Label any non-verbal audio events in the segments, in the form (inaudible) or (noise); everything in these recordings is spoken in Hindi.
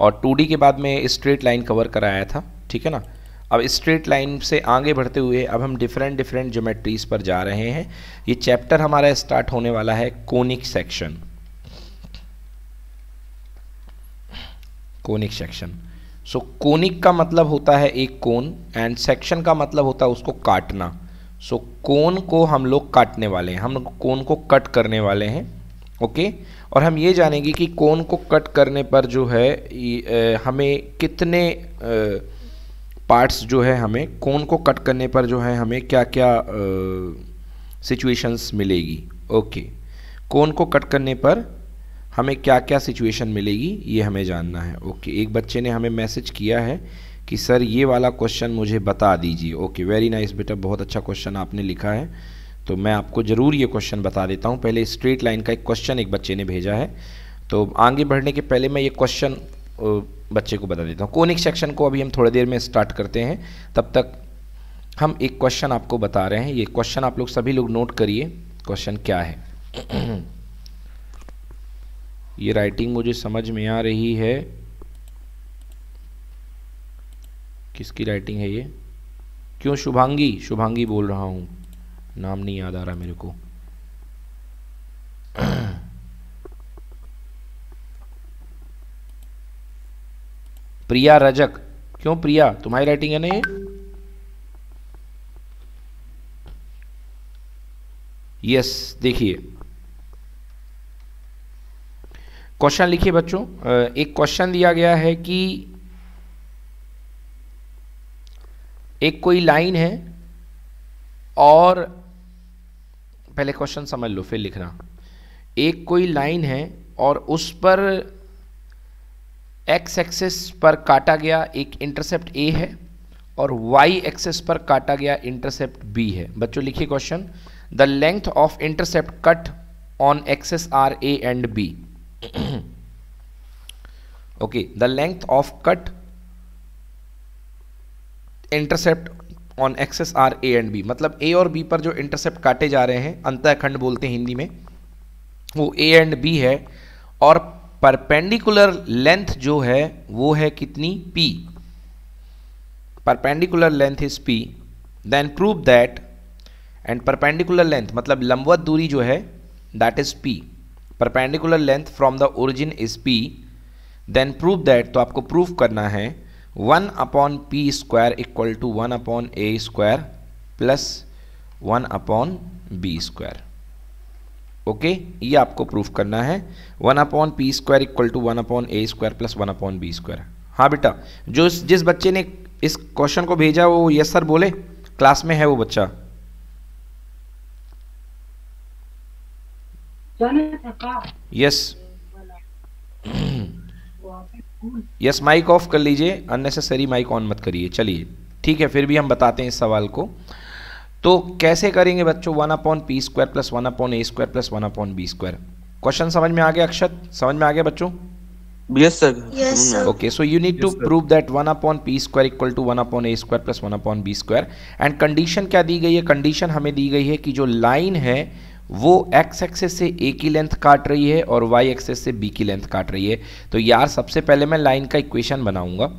और 2D के बाद में स्ट्रेट लाइन कवर कराया था ठीक है ना अब स्ट्रेट लाइन से आगे बढ़ते हुए अब हम डिफरेंट डिफरेंट ज्योमेट्रीज पर जा रहे हैं ये चैप्टर हमारा स्टार्ट होने वाला है conic section conic section so conic का मतलब होता है एक कोन एंड सेक्शन का मतलब होता है उसको काटना सो so, कोन को हम लोग काटने वाले हैं हम कोन को कट करने वाले हैं ओके okay? और हम ये जानेंगे कि कोन को कट करने पर जो है हमें कितने पार्ट्स जो है हमें कोन को कट करने पर जो है हमें क्या क्या सिचुएशंस मिलेगी ओके कोन को कट करने पर हमें क्या क्या सिचुएशन मिलेगी ये हमें जानना है ओके एक बच्चे ने हमें मैसेज किया है कि सर ये वाला क्वेश्चन मुझे बता दीजिए ओके वेरी नाइस बेटा बहुत अच्छा क्वेश्चन आपने लिखा है तो मैं आपको ज़रूर ये क्वेश्चन बता देता हूँ पहले स्ट्रेट लाइन का एक क्वेश्चन एक बच्चे ने भेजा है तो आगे बढ़ने के पहले मैं ये क्वेश्चन बच्चे को बता देता हूँ कोनिक सेक्शन को अभी हम थोड़ी देर में स्टार्ट करते हैं तब तक हम एक क्वेश्चन आपको बता रहे हैं ये क्वेश्चन आप लोग सभी लोग नोट करिए क्वेश्चन क्या है (clears throat) ये राइटिंग मुझे समझ में आ रही है किसकी राइटिंग है ये क्यों शुभांगी शुभांगी बोल रहा हूँ नाम नहीं याद आ रहा मेरे को प्रिया रजक क्यों प्रिया तुम्हारी राइटिंग है ना ये यस देखिए क्वेश्चन लिखिए बच्चों एक क्वेश्चन दिया गया है कि एक कोई लाइन है और पहले क्वेश्चन समझ लो फिर लिखना एक कोई लाइन है और उस पर एक्स एक्सेस पर काटा गया एक इंटरसेप्ट ए है और वाई एक्सेस पर काटा गया इंटरसेप्ट बी है बच्चों लिखिए question the length of intercept cut on axes are a and b okay the length of cut intercept on axes are a and b मतलब ए और बी पर जो इंटरसेप्ट काटे जा रहे हैं अंतःखंड बोलते हैं हिंदी में वो ए एंड बी है और परपेंडिकुलर लेंथ जो है वो है कितनी p perpendicular length is p then prove that and perpendicular length मतलब लंबवत दूरी जो है that is p perpendicular length from the origin is p then prove that तो आपको प्रूव करना है one upon P square equal to one upon A square plus one upon B square okay ये आपको प्रूफ करना है one upon P square equal to one upon A square plus one upon B square हाँ बेटा जो जिस बच्चे ने इस क्वेश्चन को भेजा वो यस सर बोले क्लास में है वो बच्चा yes yes. (clears throat) Yes mic off कर लीजिए अननेसेसरी माइक ऑन मत करिए चलिए ठीक है फिर भी हम बताते हैं इस सवाल को तो कैसे करेंगे बच्चों one upon P square plus one upon ए square plus one upon B square question समझ में आ गया अक्षत समझ में आ गया बच्चों yes sir okay so you need to prove that one upon P square equal to one upon A square plus one upon B square and condition क्या दी गई है कंडीशन हमें दी गई है कि जो लाइन है वो एक्स एक्सेस से ए की लेंथ काट रही है और वाई एक्सेस से बी की लेंथ काट रही है तो यार सबसे पहले मैं लाइन का इक्वेशन बनाऊंगा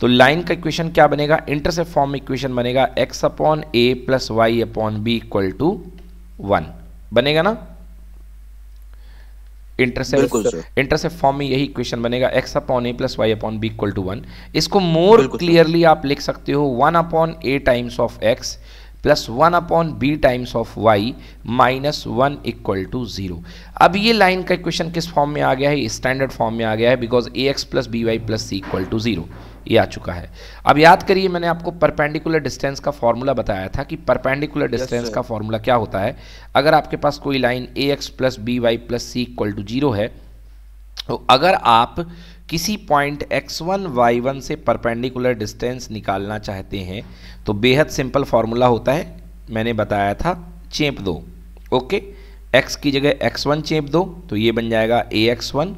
तो लाइन का इक्वेशन क्या बनेगा इंटरसेप्ट फॉर्म इक्वेशन बनेगा x upon a plus y upon b equal to one बनेगा ना इंटरसेप्ट इंटरसेप्ट फॉर्म में यही इक्वेशन बनेगा x upon a plus y upon b equal to one इसको मोर क्लियरली आप लिख सकते हो one upon a times of x plus one upon b times of y minus one equal to zero अब ये लाइन का इक्वेशन किस फॉर्म में आ गया है स्टैंडर्ड फॉर्म में आ गया है because a x plus b Y plus c equal to zero ये आ चुका है अब याद करिए मैंने आपको परपेंडिकुलर डिस्टेंस का फॉर्मूला बताया था कि परपेंडिकुलर डिस्टेंस yes, का फॉर्मूला क्या होता है अगर आपके पास कोई line a x plus b Y plus c equal to zero है तो अगर आप किसी पॉइंट x1 y1 से परपेंडिकुलर डिस्टेंस निकालना चाहते हैं तो बेहद सिंपल फार्मूला होता है मैंने बताया था चेप दो ओके x की जगह x1 चेप दो तो ये बन जाएगा a x one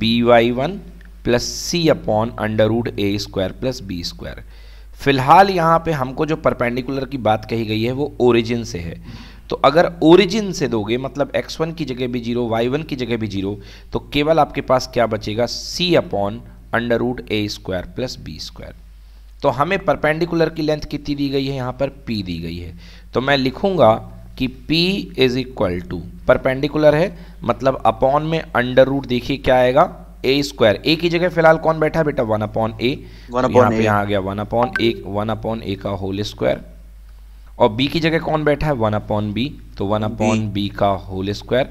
b y one plus c upon under root a square plus b square फिलहाल यहाँ पे हमको जो परपेंडिकुलर की बात कही गई है वो ओरिजिन से है तो अगर ओरिजिन से दोगे मतलब x1 की जगह भी जीरो y1 की जगह भी जीरो तो केवल आपके पास क्या बचेगा c upon under root a square plus b square तो हमें परपेंडिकुलर की लेंथ कितनी दी गई है यहाँ पर p दी गई है तो मैं लिखूँगा कि P is equal to perpendicular है मतलब अपॉन में अंडर रूट देखिए क्या आएगा ए स्क्वायर ए की जगह फिलहाल कौन बैठा है बेटा one upon a one upon यहाँ आ गया one upon a one upon a का होल स्क्वायर और बी की जगह कौन बैठा है वन अपॉन बी तो वन अपॉन बी का whole square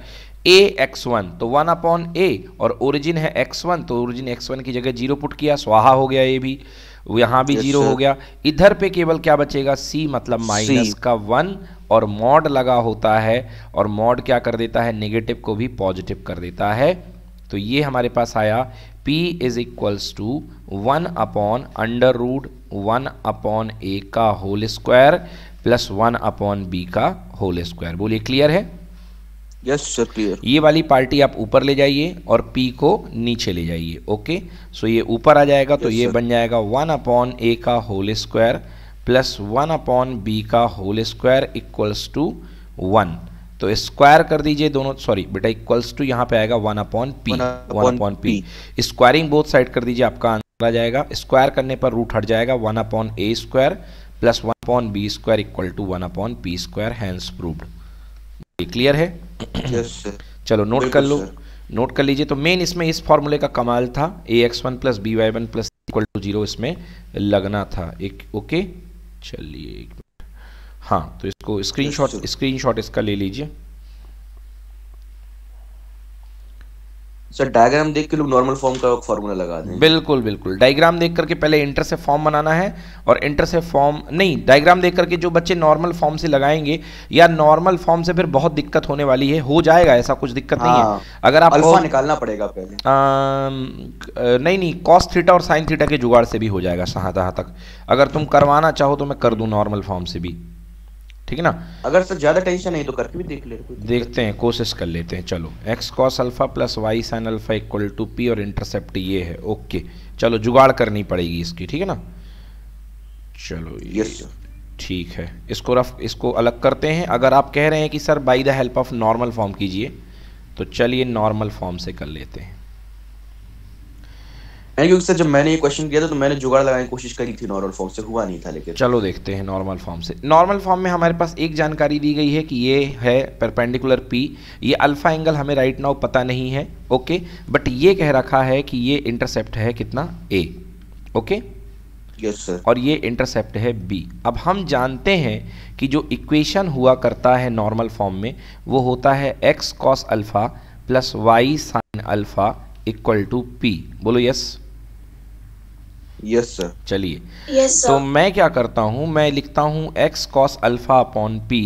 a x one तो वन अपॉन ए और ओरिजिन है एक्स वन तो ओरिजिन एक्स वन की जगह जीरो पुट किया स्वाहा हो गया ये भी यहां भी जीरो हो गया इधर पे केवल क्या बचेगा सी मतलब माइनस का वन और मॉड लगा होता है और मॉड क्या कर देता है नेगेटिव को भी पॉजिटिव कर देता है तो ये हमारे पास आया P is equals to one upon under root one upon a का whole square plus one upon B का होल स्क्वायर बोलिए क्लियर है यस सर क्लियर ये वाली पार्टी आप ऊपर ले जाइए और पी को नीचे ले जाइए ओके सो ये ऊपर आ जाएगा तो yes, तो ये sir. बन जाएगा वन अपॉन ए का whole square plus one upon B का whole square equals to one तो स्क्वायर कर दीजिए दोनों सॉरी बेटा इक्वल्स टू यहाँ पे आएगा one upon p one upon p squaring both side कर दीजिए आपका आंसर आ जाएगा स्क्वायर करने पर रूट हट जाएगा one upon A square plus one upon B square equal to one upon P square hence proved ये क्लियर है yes, चलो नोट कर लो नोट कर लीजिए तो मेन इसमें इस फॉर्मूले का कमाल था a x one plus b y one plus equal to zero इसमें लगना था एक ओके चलिए हाँ तो इसको स्क्रीनशॉट स्क्रीनशॉट इसका ले लीजिए सर डायग्राम देख के लोग नॉर्मल फॉर्म का फॉर्मूला लगा दें बिल्कुल बिल्कुल डायग्राम देख करके पहले इंटर से फॉर्म बनाना है और इंटर से फॉर्म नहीं डायग्राम देख करके जो बच्चे नॉर्मल फॉर्म से लगाएंगे या नॉर्मल फॉर्म से फिर बहुत दिक्कत होने वाली है हो जाएगा ऐसा कुछ दिक्कत हाँ, नहीं है हाँ, अगर आप अल्फा निकालना पड़ेगा पहले आ, नहीं नहीं कॉस्ट थीटा और साइन थीटा के जुगाड़ से भी हो जाएगा शाह तक अगर तुम करवाना चाहो तो मैं कर दूँ नॉर्मल फॉर्म से भी ठीक है ना अगर सर ज्यादा टेंशन नहीं तो करके भी देख ले देखते हैं कोशिश कर लेते हैं चलो x cos alpha plus Y sine alpha equal to p और इंटरसेप्ट ये है ओके चलो जुगाड़ करनी पड़ेगी इसकी ठीक है ना चलो ये ठीक है इसको रफ इसको अलग करते हैं अगर आप कह रहे हैं कि sir by the help of normal form कीजिए तो चलिए नॉर्मल फॉर्म से कर लेते हैं मैं क्योंकि सर जब मैंने ये क्वेश्चन किया था तो मैंने जुगाड़ लगाने की कोशिश करी थी नॉर्मल फॉर्म से हुआ नहीं था लेकिन चलो देखते हैं नॉर्मल फॉर्म से नॉर्मल फॉर्म में हमारे पास एक जानकारी दी गई है कि ये है परपेंडिकुलर पी ये अल्फा एंगल हमें राइट नाउ पता नहीं है ओके बट ये कह रखा है कि ये इंटरसेप्ट है कितना ए ओके यस सर और ये इंटरसेप्ट है बी अब हम जानते हैं कि जो इक्वेशन हुआ करता है नॉर्मल फॉर्म में वो होता है X cos alpha plus Y sine alpha equal to P बोलो यस यस सर चलिए यस सर तो मैं क्या करता हूँ मैं लिखता हूँ X cos alpha upon P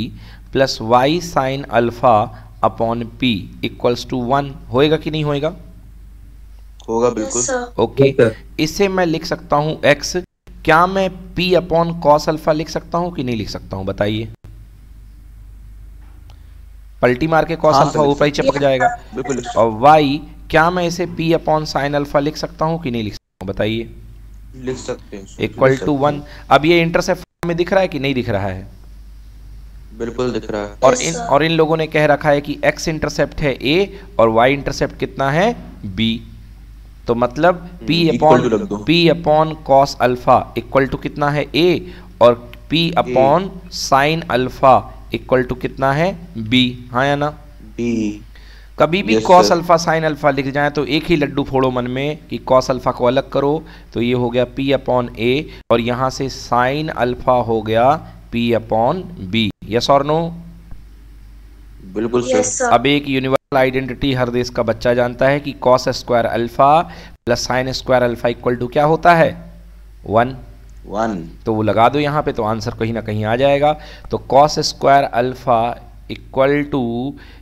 plus Y sine alpha upon P equals to one होएगा कि नहीं होएगा होगा बिल्कुल ओके okay. इसे मैं लिख सकता हूँ एक्स क्या मैं पी अपॉन कॉस अल्फ़ा लिख सकता हूँ कि नहीं लिख सकता हूँ बताइए पल्टी मार के कॉस हाँ, अल्फा ऊपर ही चिपक जाएगा बिल्कुल और वाई क्या मैं इसे पी अपॉन साइन अल्फा लिख सकता हूँ कि नहीं लिख सकता हूँ बताइए लिख सकते हैं इक्वल टू वन अब ये इंटरसेप्ट में दिख रहा है कि नहीं दिख रहा है बिल्कुल दिख रहा है और इन और इन लोगों ने कह रखा है कि एक्स इंटरसेप्ट है ए और वाई इंटरसेप्ट कितना है बी तो मतलब P upon P upon cos alpha equal to कितना है ए और P upon sine alpha equal to कितना है बी हाँ या ना बी कभी भी कॉस अल्फा साइन अल्फा लिख जाए तो एक ही लड्डू फोड़ो मन में कि कॉस अल्फा को अलग करो तो ये हो गया पी अपॉन ए और यहां से साइन अल्फा हो गया पी अपॉन बी यस और नो बिल्कुल सर अब एक यूनिवर्सल आइडेंटिटी हर देश का बच्चा जानता है कि cos square alpha plus sine square alpha equal to क्या होता है वन वन तो वो लगा दो यहाँ पे तो आंसर कहीं ना कहीं आ जाएगा तो cos square alpha equal to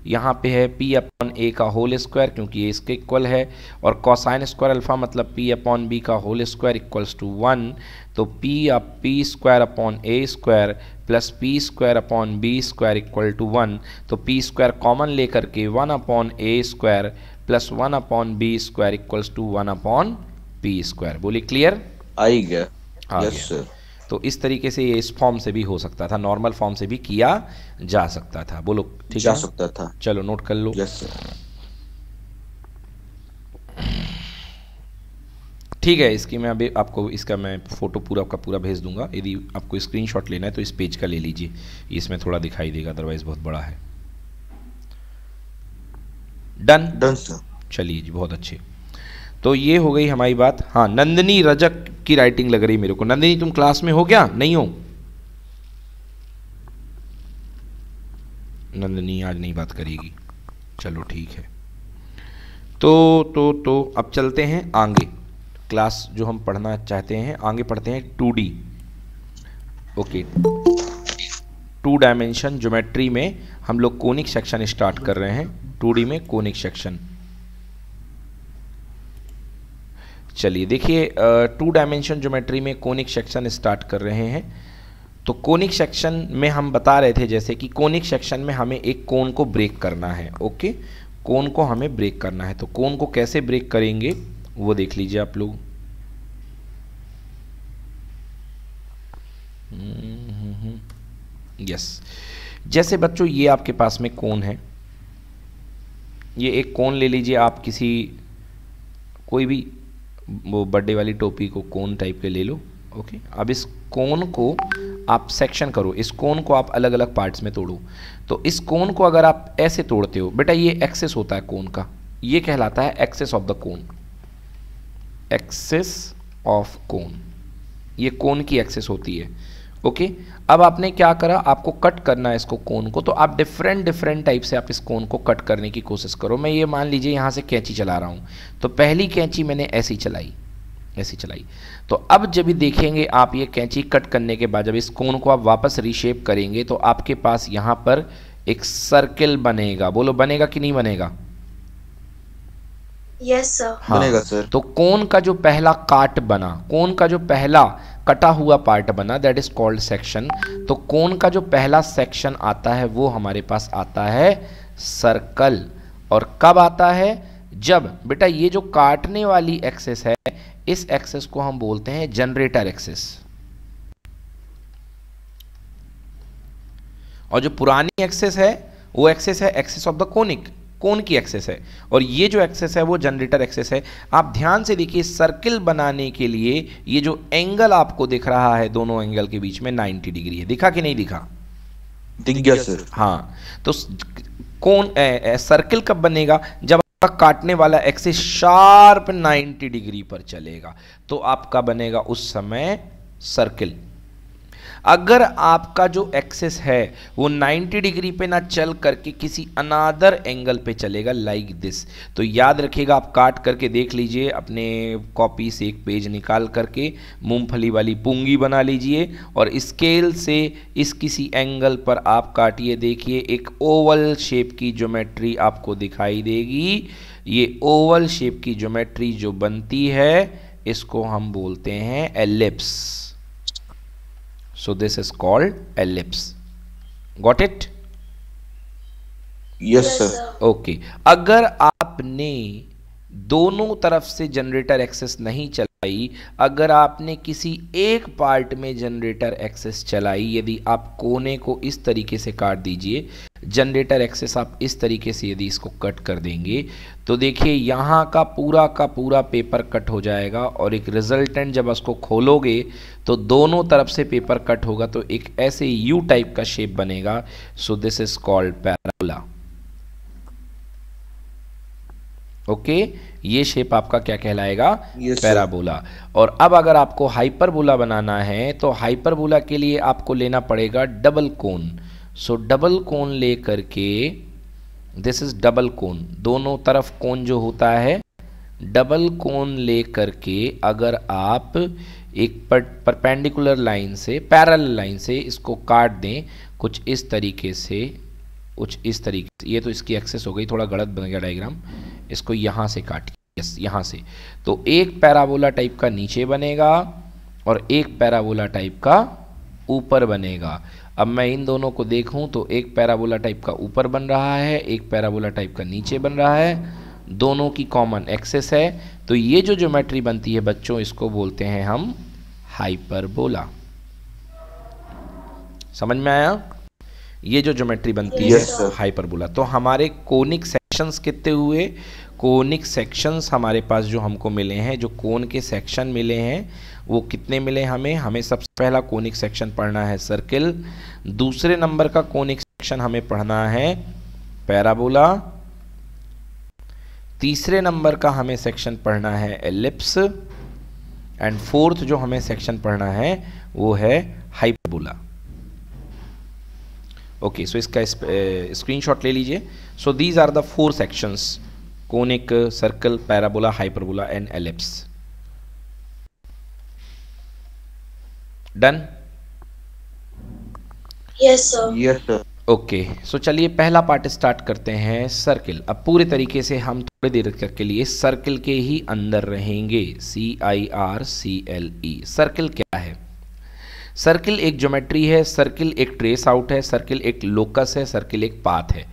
यहाँ पे है पी अपॉन ए का होल स्क्वायर क्योंकि ये इसके इक्वल है और कॉसाइन स्क्वायर अल्फ़ा मतलब पी अपॉन बी का whole square equals to one तो P up P square upon A square plus P square upon B square equal to one तो पी स्क्वायर कॉमन लेकर के one upon A square plus one upon B square equals to one upon P square बोली क्लियर आई गया आ yes, तो इस तरीके से ये इस फॉर्म से भी हो सकता था नॉर्मल फॉर्म से भी किया जा सकता था बोलो ठीक जा है? सकता था चलो नोट कर लो यस ठीक है इसकी मैं अभी आपको इसका मैं फ़ोटो पूरा का पूरा भेज दूंगा यदि आपको स्क्रीनशॉट लेना है तो इस पेज का ले लीजिए इसमें थोड़ा दिखाई देगा अदरवाइज बहुत बड़ा है डन डन सर चलिए जी बहुत अच्छे तो ये हो गई हमारी बात हाँ नंदनी रजक की राइटिंग लग रही मेरे को नंदिनी तुम क्लास में हो क्या नहीं हो नंदिनी आज नहीं बात करेगी चलो ठीक है तो तो तो अब चलते हैं आगे क्लास जो हम पढ़ना चाहते हैं आगे पढ़ते हैं two D okay two dimension geometry में हम लोग कोनिक सेक्शन स्टार्ट कर रहे हैं टू डी में कोनिक सेक्शन चलिए देखिए टू डायमेंशन ज्योमेट्री में कोनिक सेक्शन स्टार्ट कर रहे हैं तो कोनिक सेक्शन में हम बता रहे थे जैसे कि कोनिक सेक्शन में हमें एक कोन को ब्रेक करना है ओके कोन को हमें ब्रेक करना है तो कोन को कैसे ब्रेक करेंगे वो देख लीजिए आप लोग यस हम्म, जैसे बच्चों ये आपके पास में कोन है ये एक कोन ले लीजिए आप किसी कोई भी वो बर्थडे वाली टोपी को कोन टाइप के ले लो ओके अब इस कोन को आप सेक्शन करो इस कोन को आप अलग अलग पार्ट्स में तोड़ो तो इस कोन को अगर आप ऐसे तोड़ते हो बेटा ये एक्सेस होता है कोन का ये कहलाता है axis of the cone axis of cone ये कोन की एक्सेस होती है ओके अब आपने क्या करा आपको कट करना है इसको कोन को तो आप डिफरेंट डिफरेंट टाइप से आप इस कोन को कट करने की कोशिश करो मैं ये मान लीजिए यहाँ से कैंची चला रहा हूँ तो पहली कैंची मैंने ऐसी चलाई ऐसी चलाई तो अब जब भी देखेंगे आप ये कैंची कट करने के बाद जब इस कोन को आप वापस रीशेप करेंगे तो आपके पास यहाँ पर एक सर्किल बनेगा बोलो बनेगा कि नहीं बनेगा यस yes, सर हाँ, बनेगा सर तो कोन का जो पहला काट बना कोन का जो पहला कटा हुआ पार्ट बना दैट इज कॉल्ड सेक्शन तो कोन का जो पहला सेक्शन आता है वो हमारे पास आता है सर्कल और कब आता है जब बेटा ये जो काटने वाली एक्सेस है इस एक्सेस को हम बोलते हैं जनरेटर एक्सेस और जो पुरानी एक्सेस है वो एक्सेस है एक्सेस ऑफ द कोनिक कौन की एक्सेस है और ये जो एक्सेस है वो जनरेटर एक्सेस है आप ध्यान से देखिए सर्किल बनाने के लिए ये जो एंगल आपको दिख रहा है दोनों एंगल के बीच में 90 डिग्री है दिखा कि नहीं दिखा दिख गया सर हाँ तो कौन सर्किल कब बनेगा जब आपका काटने वाला एक्सेस शार्प 90 डिग्री पर चलेगा तो आपका बनेगा उस समय सर्किल अगर आपका जो एक्सेस है वो 90 डिग्री पे ना चल करके किसी अनादर एंगल पे चलेगा लाइक like दिस तो याद रखिएगा आप काट करके देख लीजिए अपने कॉपी से एक पेज निकाल करके मूंगफली वाली पूंगी बना लीजिए और स्केल से इस किसी एंगल पर आप काटिए देखिए एक ओवल शेप की ज्योमेट्री आपको दिखाई देगी ये ओवल शेप की ज्योमेट्री जो बनती है इसको हम बोलते हैं ellipse So this is called ellipse. Got it? Yes sir okay अगर आपने दोनों तरफ से जनरेटर एक्सेस नहीं चला आई अगर आपने किसी एक पार्ट में जनरेटर एक्सेस चलाई यदि आप कोने को इस तरीके से काट दीजिए जनरेटर एक्सेस आप इस तरीके से यदि इसको कट कर देंगे तो देखिए यहाँ का पूरा का पूरा पेपर कट हो जाएगा और एक रिजल्टेंट जब उसको खोलोगे तो दोनों तरफ से पेपर कट होगा तो एक ऐसे यू टाइप का शेप बनेगा so this is called parabola okay ये शेप आपका क्या कहलाएगा yes, पैराबोला और अब अगर आपको हाइपरबोला बनाना है तो हाइपरबोला के लिए आपको लेना पड़ेगा डबल कोन सो डबल कोन ले करके दिस इज डबल कोन दोनों तरफ कोन जो होता है डबल कोन ले करके अगर आप एक परपेंडिकुलर लाइन से पैरल लाइन से इसको काट दें कुछ इस तरीके से कुछ इस तरीके से ये तो इसकी एक्सेस हो गई थोड़ा गलत बन गया डायग्राम इसको यहाँ से काटिए यस यहाँ से तो एक पैराबोला टाइप का नीचे बनेगा और एक पैराबोला टाइप का ऊपर बनेगा अब मैं इन दोनों को देखूं तो एक पैराबोला टाइप का ऊपर बन रहा है एक पैराबोला टाइप का नीचे बन रहा है दोनों की कॉमन एक्सेस है तो ये जो ज्योमेट्री बनती है बच्चों इसको बोलते हैं हम हाइपरबोला समझ में आया ये जो ज्योमेट्री बनती yes, है हाइपरबोला तो हमारे कोनिक सेक्शंस कितने हुए कोनिक सेक्शंस हमारे पास जो हमको मिले हैं जो कोन के सेक्शन मिले हैं वो कितने मिले हमें हमें सबसे पहला कोनिक सेक्शन पढ़ना है सर्किल दूसरे नंबर का कोनिक सेक्शन हमें पढ़ना है पैराबोला तीसरे नंबर का हमें सेक्शन पढ़ना है एलिप्स एंड फोर्थ जो हमें सेक्शन पढ़ना है वो है हाइपरबोला ओके सो इसका स्क्रीनशॉट ले लीजिए So these are the four sections conic, circle, parabola, hyperbola and ellipse. Done? Yes sir. Yes sir. Okay so चलिए पहला पार्ट स्टार्ट करते हैं सर्किल अब पूरे तरीके से हम थोड़ी देर तक के लिए सर्किल के ही अंदर रहेंगे C I R C L E circle क्या है सर्किल एक ज्योमेट्री है सर्किल एक ट्रेस आउट है सर्किल एक लोकस है सर्किल एक पाथ है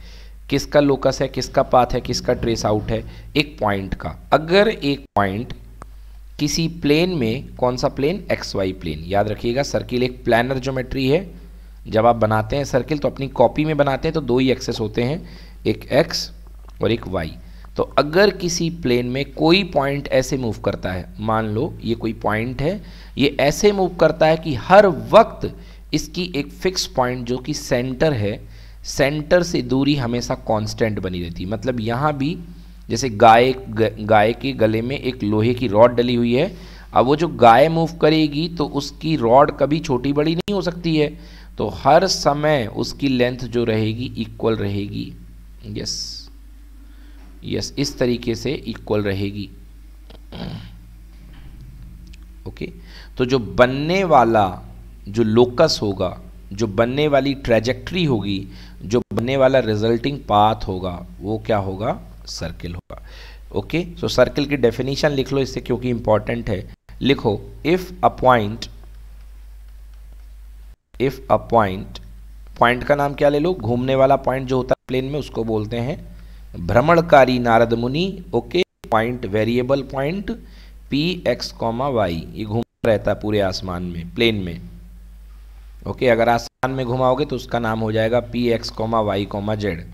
किसका लोकस है किसका पाथ है किसका ट्रेस आउट है एक पॉइंट का अगर एक पॉइंट किसी प्लेन में कौन सा प्लेन एक्स वाई प्लेन याद रखिएगा सर्किल एक प्लानर ज्योमेट्री है जब आप बनाते हैं सर्किल तो अपनी कॉपी में बनाते हैं तो दो ही एक्सेस होते हैं एक एक्स और एक वाई तो अगर किसी प्लेन में कोई पॉइंट ऐसे मूव करता है मान लो ये कोई पॉइंट है ये ऐसे मूव करता है कि हर वक्त इसकी एक फिक्स पॉइंट जो कि सेंटर है सेंटर से दूरी हमेशा कांस्टेंट बनी रहती है मतलब यहाँ भी जैसे गाय गाय के गले में एक लोहे की रॉड डली हुई है अब वो जो गाय मूव करेगी तो उसकी रॉड कभी छोटी बड़ी नहीं हो सकती है तो हर समय उसकी लेंथ जो रहेगी इक्वल रहेगी यस यस इस तरीके से इक्वल रहेगी ओके तो जो बनने वाला जो लोकस होगा जो बनने वाली ट्रेजेक्ट्री होगी जो बनने वाला रिजल्टिंग पाथ होगा वो क्या होगा सर्किल होगा ओके सो सर्किल की डेफिनेशन लिख लो इससे क्योंकि इंपॉर्टेंट है लिखो if a point if a point point का नाम क्या ले लो घूमने वाला पॉइंट जो होता है प्लेन में उसको बोलते हैं भ्रमणकारी Narad Muni okay point variable point P X comma Y ये घूम रहता है पूरे आसमान में प्लेन में ओके अगर आसमान में घुमाओगे तो उसका नाम हो जाएगा P X comma Y comma Z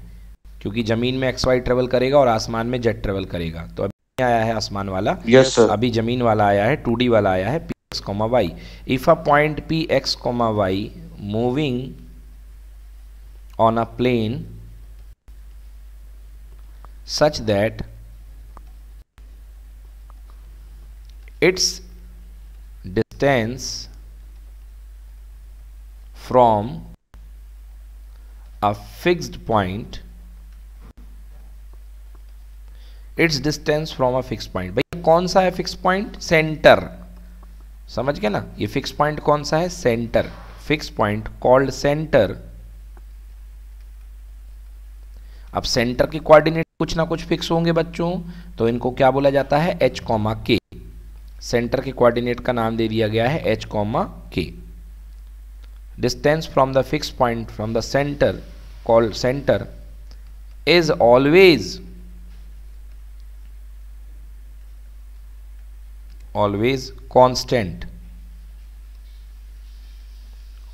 क्योंकि ज़मीन में एक्स वाई ट्रेवल करेगा और आसमान में जेड ट्रेवल करेगा तो अभी आया है आसमान वाला यस yes, अभी ज़मीन वाला आया है टू वाला आया है P X comma Y if a point P X comma Y moving on a plane such that its distance from a fixed point its distance from a fix point भाई कौन सा है फिक्स पॉइंट सेंटर समझ गए ना ये फिक्स पॉइंट कौन सा है centre fix point called centre अब सेंटर के कोऑर्डिनेट कुछ ना कुछ फिक्स होंगे बच्चों तो इनको क्या बोला जाता है एच कॉमा के सेंटर के कोऑर्डिनेट का नाम दे दिया गया है H comma K distance from the fixed point from the center called center is always always constant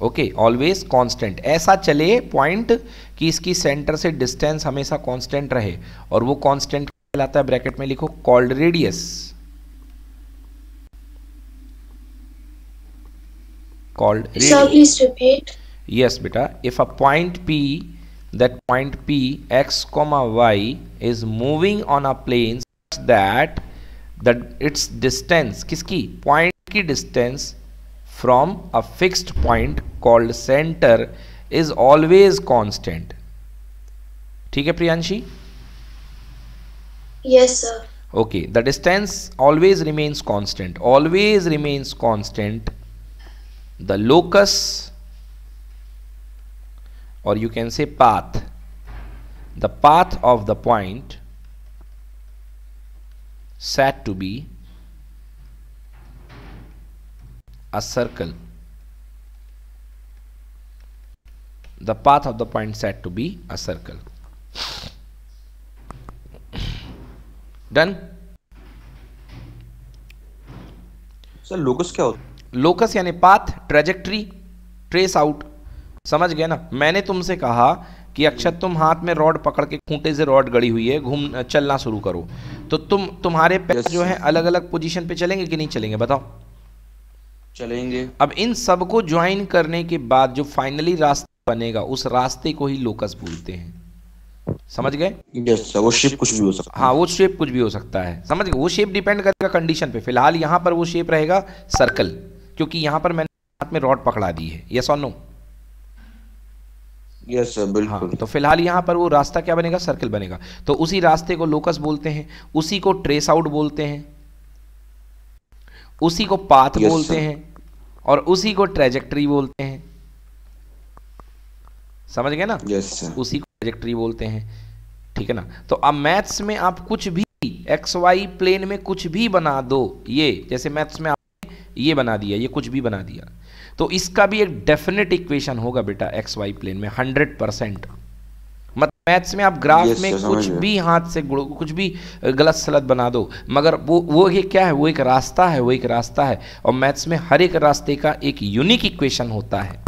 okay always constant ऐसा चले पॉइंट कि इसकी सेंटर से डिस्टेंस हमेशा कांस्टेंट रहे और वो कांस्टेंट कहलाता है ब्रैकेट में लिखो called radius called radius. Sir, please repeat. Yes, beta. If a point P, that point P, x comma y is moving on a plane such that that its distance, kiski point ki distance from a fixed point called center is always constant. ठीक है Priyanshi? Yes, sir. Okay, the distance always remains constant. Always remains constant the locus or you can say path the path of the point said to be a circle the path of the point said to be a circle done sir locus क्या लोकस यानी पाथ ट्रेजेक्ट्री ट्रेस आउट समझ गए ना मैंने तुमसे कहा कि अक्षत तुम हाथ में रॉड पकड़ के खूंटे से रॉड गड़ी हुई है घूम चलना शुरू करो तो तुम तुम्हारे पैर जो है अलग अलग पोजीशन पे चलेंगे कि नहीं चलेंगे बताओ चलेंगे अब इन सबको ज्वाइन करने के बाद जो फाइनली रास्ता बनेगा उस रास्ते को ही लोकस बोलते हैं समझ गए yes, वो शेप कुछ भी हो सकता है हाँ वो शेप कुछ भी हो सकता है समझ गए वो शेप डिपेंड करेगा कंडीशन पे फिलहाल यहाँ पर वो शेप रहेगा सर्कल क्योंकि यहां पर मैंने हाथ में रॉड पकड़ा दी है यस और नो यस बिल्कुल हाँ, तो फिलहाल यहाँ पर वो रास्ता क्या बनेगा सर्कल बनेगा तो उसी रास्ते को लोकस बोलते हैं उसी को ट्रेस आउट बोलते हैं उसी को पाथ yes, बोलते sir. हैं और उसी को ट्रेजेक्ट्री बोलते हैं समझ गए ना yes, sir. उसी को ट्रेजेक्ट्री बोलते हैं ठीक है ना तो अब मैथ्स में आप कुछ भी एक्स वाई प्लेन में कुछ भी बना दो ये जैसे मैथ्स में आप ये बना दिया ये कुछ भी बना दिया तो इसका भी एक डेफिनेट इक्वेशन होगा बेटा एक्स वाई प्लेन में हंड्रेड परसेंट मतलब मैथ्स में आप ग्राफ में कुछ भी हाथ से कुछ भी गलत सलत बना दो मगर वो वो ये क्या है वो एक रास्ता है वो एक रास्ता है और मैथ्स में हर एक रास्ते का एक यूनिक इक्वेशन होता है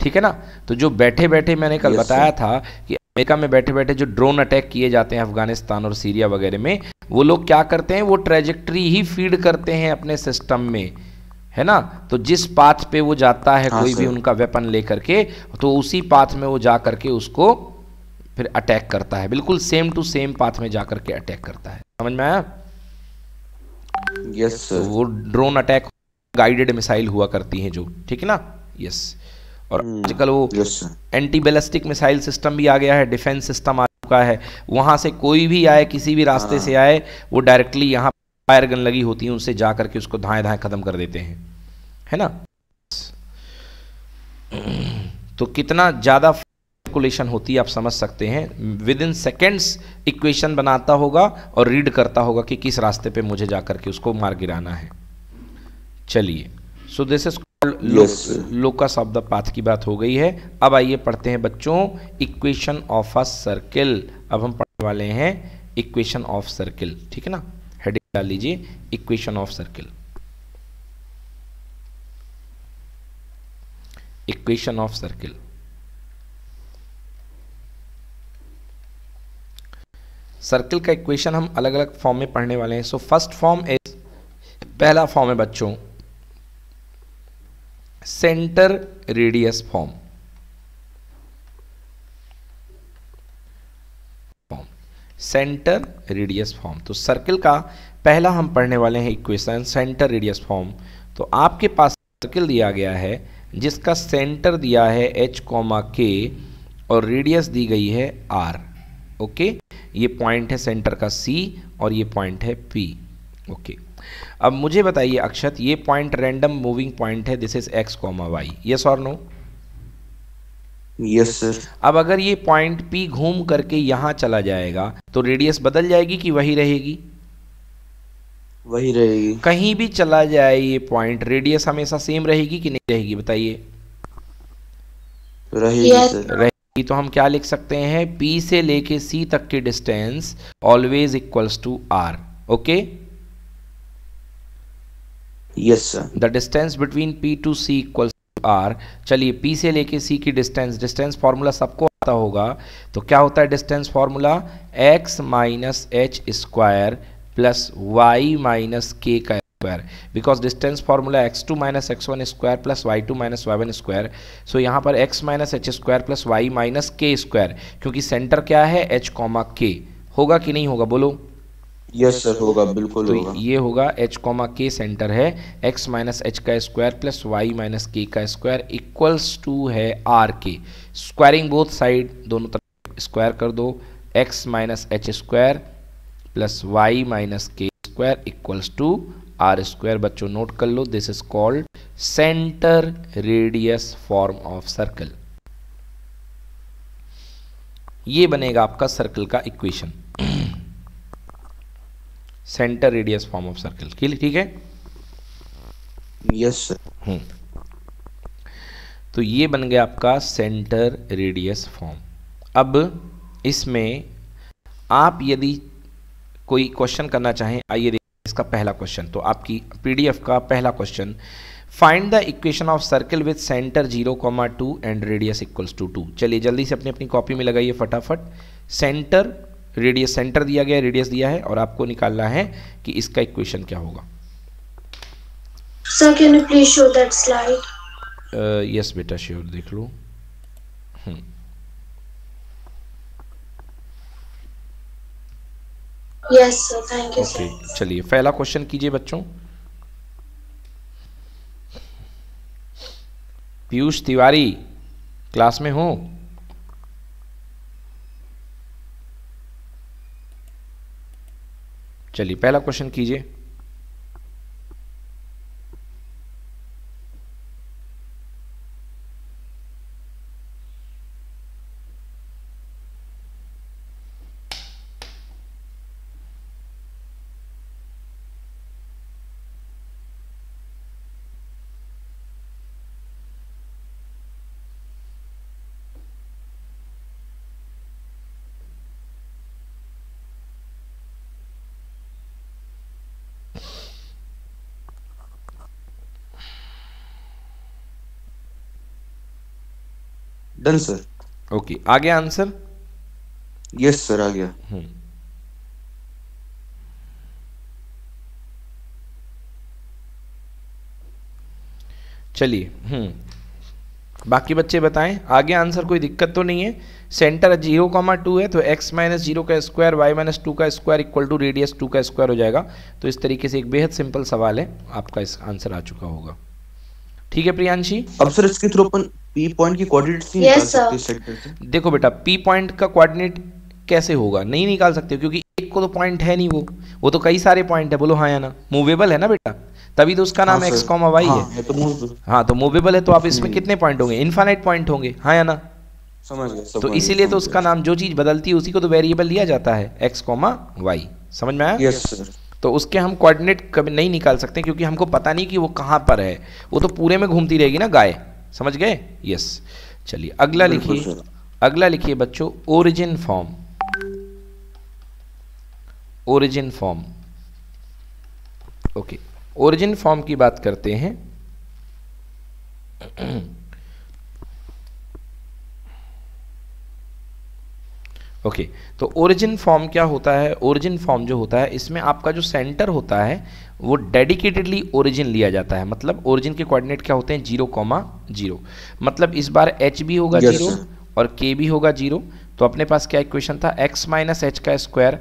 ठीक है ना तो जो बैठे बैठे मैंने कल बताया था कि अमेरिका में बैठे बैठे जो ड्रोन अटैक किए जाते हैं अफगानिस्तान और सीरिया वगैरह में वो लोग क्या करते हैं वो ट्रेजेक्ट्री ही फीड करते हैं अपने सिस्टम में है ना तो जिस पाथ पे वो जाता है हाँ कोई भी उनका वेपन लेकर के तो उसी पाथ में वो जा करके उसको फिर अटैक करता है बिल्कुल सेम टू सेम पाथ में जा करके अटैक करता है समझ में आया यस तो वो ड्रोन अटैक गाइडेड मिसाइल हुआ करती है जो ठीक है ना यस yes. और हम्म, आजकल वो एंटी बैलिस्टिक मिसाइल सिस्टम भी आ गया है डिफेंस सिस्टम आ चुका है वहाँ से कोई भी आए किसी भी रास्ते हाँ। से आए वो डायरेक्टली यहाँ फायर गन लगी होती है उनसे जा करके उसको धाएँ धाएँ ख़त्म कर देते हैं है ना तो कितना ज़्यादा कैलकुलेशन होती है आप समझ सकते हैं विद इन सेकेंड्स इक्वेशन बनाता होगा और रीड करता होगा कि किस रास्ते पे मुझे जाकर के उसको मार गिराना है चलिए so this is locus of the path की बात हो गई है अब आइए पढ़ते हैं बच्चों इक्वेशन ऑफ अ सर्किल अब हम पढ़ने वाले हैं इक्वेशन ऑफ सर्किल ठीक है ना हेडिंग डाल लीजिए equation of circle equation of circle circle का इक्वेशन हम अलग अलग फॉर्म में पढ़ने वाले हैं सो फर्स्ट फॉर्म इज पहला फॉर्म है बच्चों centre radius form centre radius form तो सर्किल का पहला हम पढ़ने वाले हैं इक्वेशन सेंटर रेडियस फॉर्म तो आपके पास सर्किल दिया गया है जिसका सेंटर दिया है एच कॉमा के और रेडियस दी गई है आर ओके ये पॉइंट है सेंटर का सी और ये पॉइंट है पी ओके अब मुझे बताइए अक्षत ये पॉइंट रैंडम मूविंग पॉइंट है this is X comma Y yes और नो यस सर अब अगर ये पॉइंट पी घूम करके यहां चला जाएगा तो रेडियस बदल जाएगी कि वही रहेगी वही रहेगी कहीं भी चला जाए ये पॉइंट रेडियस हमेशा सेम रहेगी कि नहीं रहेगी बताइए रहेगी रहे तो हम क्या लिख सकते हैं पी से लेके सी तक की distance always equals to R okay yes sir the distance between P two C equals R चलिए पी से लेके सी की डिस्टेंस डिस्टेंस फार्मूला सबको आता होगा तो क्या होता है distance formula X minus H square plus Y minus के का square because distance formula X two minus x one square plus Y two minus Y one square so यहाँ पर X minus H square plus Y minus के स्क्वायर क्योंकि सेंटर क्या है एच कॉमा के होगा कि नहीं होगा बोलो यस सर होगा बिल्कुल तो होगा ये होगा एच कॉमा के सेंटर है एक्स माइनस एच का स्क्वायर प्लस वाई माइनस के का स्क्वायर इक्वल्स टू है आर के स्क्वायरिंग बोथ साइड दोनों तरफ स्क्वायर कर दो X minus H square plus Y minus के square equals to are square बच्चों नोट कर लो this is called centre radius form of circle ये बनेगा आपका सर्कल का equation centre radius form of circle के लिए ठीक है यस हम्म तो ये बन गया आपका सेंटर रेडियस फॉर्म अब इसमें आप यदि कोई क्वेश्चन करना चाहें आइए इसका पहला क्वेश्चन तो आपकी पीडीएफ का पहला question find the equation of circle with centre zero comma two and radius equals to two चलिए जल्दी से अपनी अपनी कॉपी में लगाइए फटाफट सेंटर रेडियस सेंटर दिया गया रेडियस दिया है और आपको निकालना है कि इसका इक्वेशन क्या होगा sir can you please show that slide yes बेटा श्योर देख लो यस सर थैंक यू चलिए पहला क्वेश्चन कीजिए बच्चों पीयूष तिवारी क्लास में हूँ चलिए पहला क्वेश्चन कीजिए डन सर ओके आ गया आंसर यस सर आ गया चलिए हम्म बाकी बच्चे बताएं आगे आंसर कोई दिक्कत तो नहीं है सेंटर जीरो कॉमा टू है तो एक्स माइनस जीरो का स्क्वायर वाई माइनस टू का square equal to radius two का स्क्वायर हो जाएगा तो इस तरीके से एक बेहद सिंपल सवाल है आपका इस आंसर आ चुका होगा ठीक है प्रियांशी अब सर इसके थ्रू अपन पी पॉइंट की कोऑर्डिनेट्स नहीं yes, निकाल सकते सेट देखो बेटा पी पॉइंट का कोऑर्डिनेट कैसे होगा नहीं निकाल सकते हो क्योंकि एक को तो पॉइंट है नहीं वो वो तो कई सारे पॉइंट है बोलो हाँ या ना मूवेबल है ना बेटा तभी तो उसका नाम एक्स कॉमा वाई है हाँ, तो हाँ तो मूवेबल है तो आप इसमें हम्म। कितने पॉइंट होंगे इन्फाइनाइट पॉइंट होंगे हाँ या ना समझ गए तो इसीलिए तो उसका नाम जो चीज बदलती है उसी को तो वेरिएबल लिया जाता है एक्स कॉमा वाई समझ में आया यस सर तो उसके हम कोऑर्डिनेट कभी नहीं निकाल सकते क्योंकि हमको पता नहीं कि वो कहाँ पर है वो तो पूरे में घूमती रहेगी ना गाय समझ गए यस चलिए अगला लिखिए अगला लिखिए बच्चों origin form origin form okay origin form की बात करते हैं (clears throat) ओके okay, तो ओरिजिन फॉर्म क्या होता है ओरिजिन फॉर्म जो होता है इसमें आपका जो सेंटर होता है वो डेडिकेटेडली ओरिजिन लिया जाता है मतलब ओरिजिन के कोऑर्डिनेट क्या होते हैं जीरो कॉमा जीरो मतलब इस बार एच भी होगा जीरो yes, और के भी होगा जीरो तो अपने पास क्या इक्वेशन था एक्स माइनस एच का स्क्वायर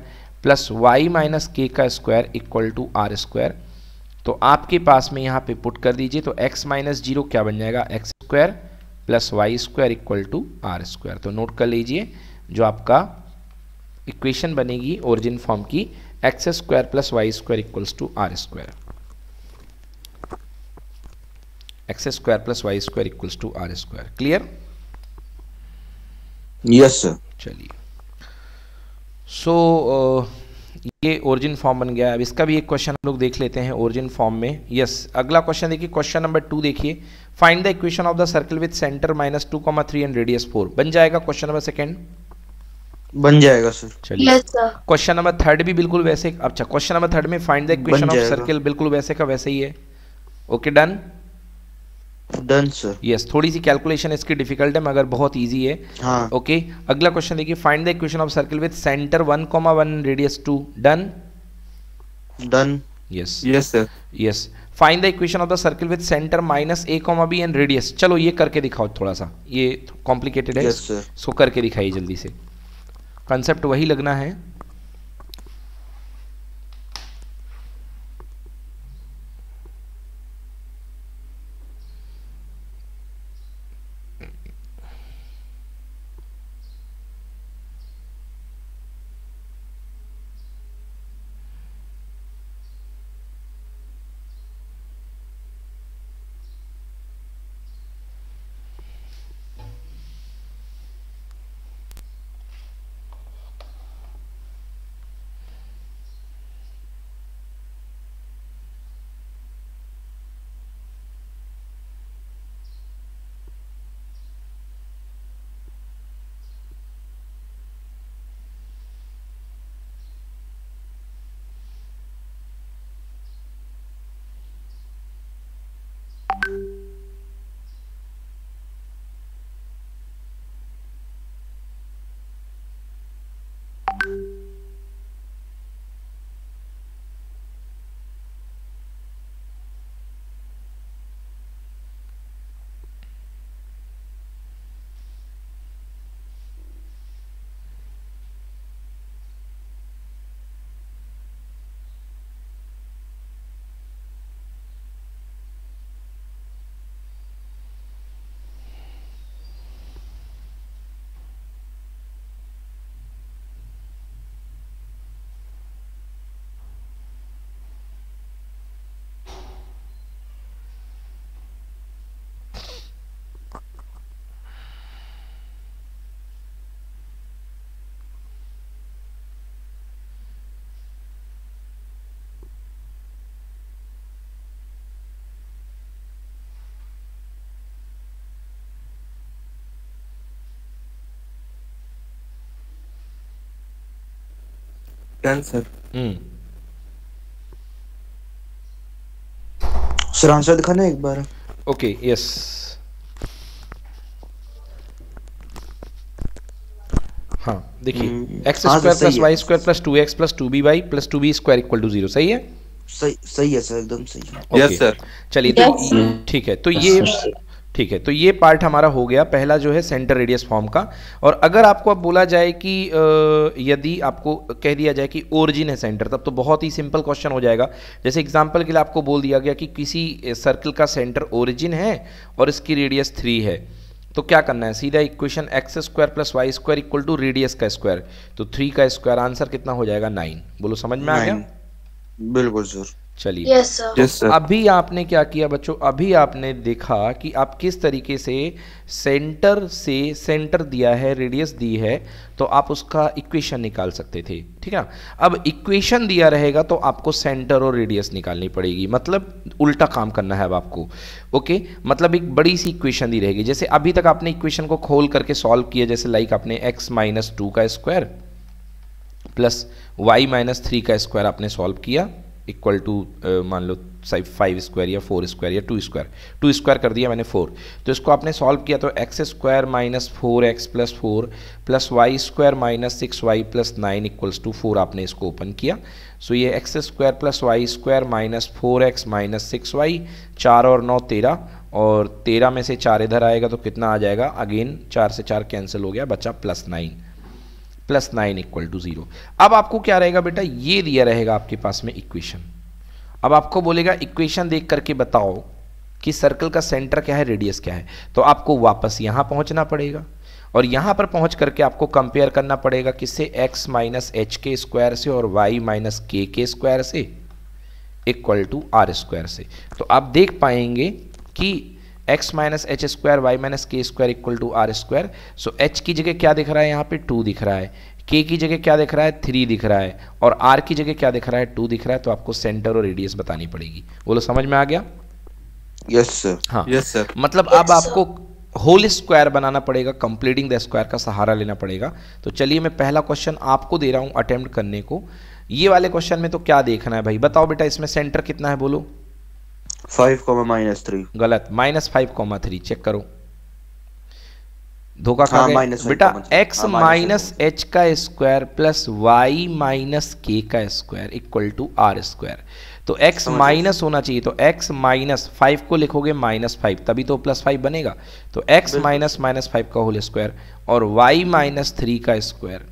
प्लस वाई माइनस के का square equal to are square तो आपके पास में यहाँ पे पुट कर दीजिए तो एक्स माइनस जीरो क्या बन जाएगा x square plus Y square equal to are square तो नोट कर लीजिए जो आपका इक्वेशन बनेगी ओरिजिन फॉर्म की X square plus Y square equals to are square X square plus Y square equals to are square clear yes sir चलिए सो uh, ये ओरिजिन फॉर्म बन गया अब इसका भी एक क्वेश्चन हम लोग देख लेते हैं ओरिजिन फॉर्म में यस yes, अगला क्वेश्चन देखिए क्वेश्चन नंबर टू देखिए find the equation of the circle with centre minus two comma three and radius four बन जाएगा क्वेश्चन नंबर सेकेंड बन जाएगा सर चलिए क्वेश्चन नंबर थर्ड भी बिल्कुल वैसे अच्छा क्वेश्चन नंबर थर्ड में find the equation of circle बिल्कुल वैसे का वैसे ही है okay done done sir yes थोड़ी सी कैलकुलेशन इसकी डिफिकल्ट है मगर बहुत इजी है हाँ. Okay okay. अगला क्वेश्चन देखिए find the equation of circle with centre one comma one radius two done done yes yes sir yes find the equation of the circle with centre minus A comma B and radius चलो ये करके दिखाओ थोड़ा सा ये कॉम्प्लिकेटेड है सो yes, करके दिखाइए जल्दी से कंसेप्ट वही लगना है answer. Sir hmm. आंसर दिखाना एक बार ओके यस हाँ देखिए X square plus Y square plus two X plus two B Y plus two B square equal to zero सही है सही सही है सर एकदम सही है यस सर चलिए तो ठीक है तो ये ठीक है तो ये पार्ट हमारा हो गया पहला जो है सेंटर रेडियस फॉर्म का और अगर आपको अब बोला जाए कि यदि आपको कह दिया जाए कि ओरिजिन है सेंटर तब तो बहुत ही सिंपल क्वेश्चन हो जाएगा जैसे एग्जांपल के लिए आपको बोल दिया गया कि किसी सर्कल का सेंटर ओरिजिन है और इसकी रेडियस थ्री है तो क्या करना है सीधा equation X square plus Y square equal to radius का स्क्वायर तो थ्री का स्क्वायर आंसर कितना हो जाएगा नाइन बोलो समझ में आ गया बिल्कुल सर चलिए yes, अभी आपने क्या किया बच्चों अभी आपने देखा कि आप किस तरीके से सेंटर से सेंटर दिया है रेडियस दी है तो आप उसका इक्वेशन निकाल सकते थे ठीक है अब इक्वेशन दिया रहेगा तो आपको सेंटर और रेडियस निकालनी पड़ेगी मतलब उल्टा काम करना है अब आपको ओके मतलब एक बड़ी सी इक्वेशन दी रहेगी जैसे अभी तक आपने इक्वेशन को खोल करके सॉल्व किया जैसे लाइक आपने एक्स माइनस टू का square plus Y minus three का स्क्वायर आपने सॉल्व किया इक्वल टू uh, मान लो फाइव स्क्वायर या फोर स्क्वायर या टू स्क्वायर टू स्क्वायर कर दिया मैंने फोर तो इसको आपने सॉल्व किया तो x square minus four x plus four plus Y square minus six Y plus nine equals to four आपने इसको ओपन किया सो ये X square plus Y square minus four X minus six Y चार और नौ तेरह और तेरह में से चार इधर आएगा तो कितना आ जाएगा अगेन चार से चार कैंसिल हो गया बचा plus nine plus nine equal to zero अब आपको क्या रहेगा बेटा ये दिया रहेगा आपके पास में इक्वेशन अब आपको बोलेगा इक्वेशन देख करके बताओ कि सर्कल का सेंटर क्या है रेडियस क्या है तो आपको वापस यहाँ पहुँचना पड़ेगा और यहाँ पर पहुँच करके आपको कंपेयर करना पड़ेगा किससे x माइनस एच के स्क्वायर से और y माइनस के के स्क्वायर से इक्वल टू आर स्क्वायर से तो आप देख पाएंगे कि x minus H square Y minus के square equal to are square so h की जगह क्या दिख रहा है यहाँ पे 2 दिख रहा है k की जगह क्या दिख रहा है थ्री दिख रहा है और आर की जगह क्या दिख रहा है टू दिख रहा है तो आपको सेंटर और रेडियस बतानी पड़ेगी बोलो समझ में आ गया यस सर हाँ यस सर मतलब yes, अब आपको होल स्क्वायर बनाना पड़ेगा कंप्लीटिंग द स्क्वायर का सहारा लेना पड़ेगा तो चलिए मैं पहला क्वेश्चन आपको दे रहा हूँ अटेम्प्ट करने को ये वाले क्वेश्चन में तो क्या देखना है भाई बताओ बेटा इसमें सेंटर कितना है बोलो फाइव कॉमा माइनस थ्री गलत minus five comma three check करो धोखा हाँ, खा हाँ, बेटा एक्स माइनस एच का स्क्वायर प्लस वाई माइनस के का square equal to are square तो x माइनस होना चाहिए तो x माइनस फाइव को लिखोगे माइनस फाइव तभी तो प्लस फाइव बनेगा तो x माइनस माइनस फाइव का होल स्क्वायर और y माइनस थ्री का square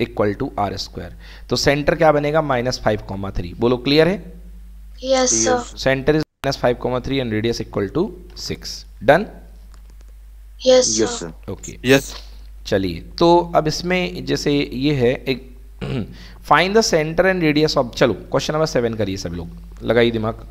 equal to are square तो सेंटर क्या बनेगा माइनस फाइव कॉमा थ्री बोलो क्लियर है Yes, so sir. Center is minus 5,3 and radius equal to 6. Done? Yes, yes sir. Okay. Yes. चलिए तो अब इसमें जैसे ये है एक find the centre and radius of चलो क्वेश्चन नंबर सेवन करिए सभी लोग लगाइए दिमाग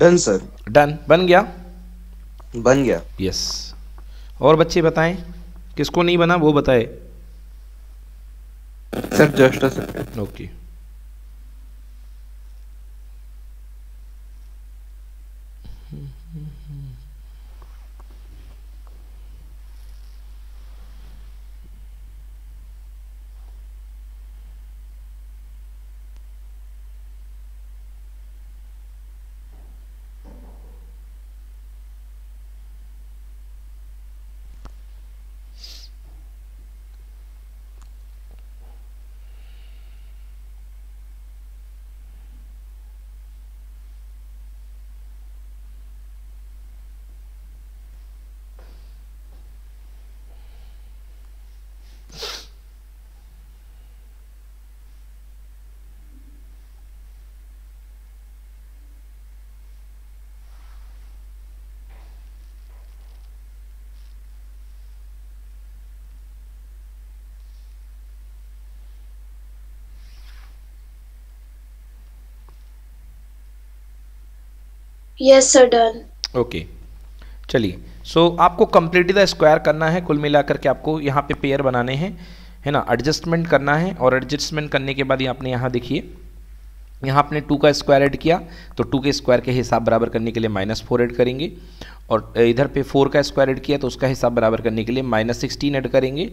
डन सर डन बन गया बन गया यस yes. और बच्चे बताएं किसको नहीं बना वो बताए sir just sir okay yes sir done okay चलिए सो आपको कम्प्लीटली द स्क्वायर करना है कुल मिलाकर के आपको यहाँ पे पेयर बनाने हैं है ना एडजस्टमेंट करना है और एडजस्टमेंट करने के बाद ये आपने यहाँ देखिए यहाँ आपने टू का स्क्वायर ऐड किया तो टू के स्क्वायर के हिसाब बराबर करने के लिए माइनस फोर ऐड करेंगे और इधर पे फोर का स्क्वायर ऐड किया तो उसका हिसाब बराबर करने के लिए माइनस सिक्सटीन ऐड करेंगे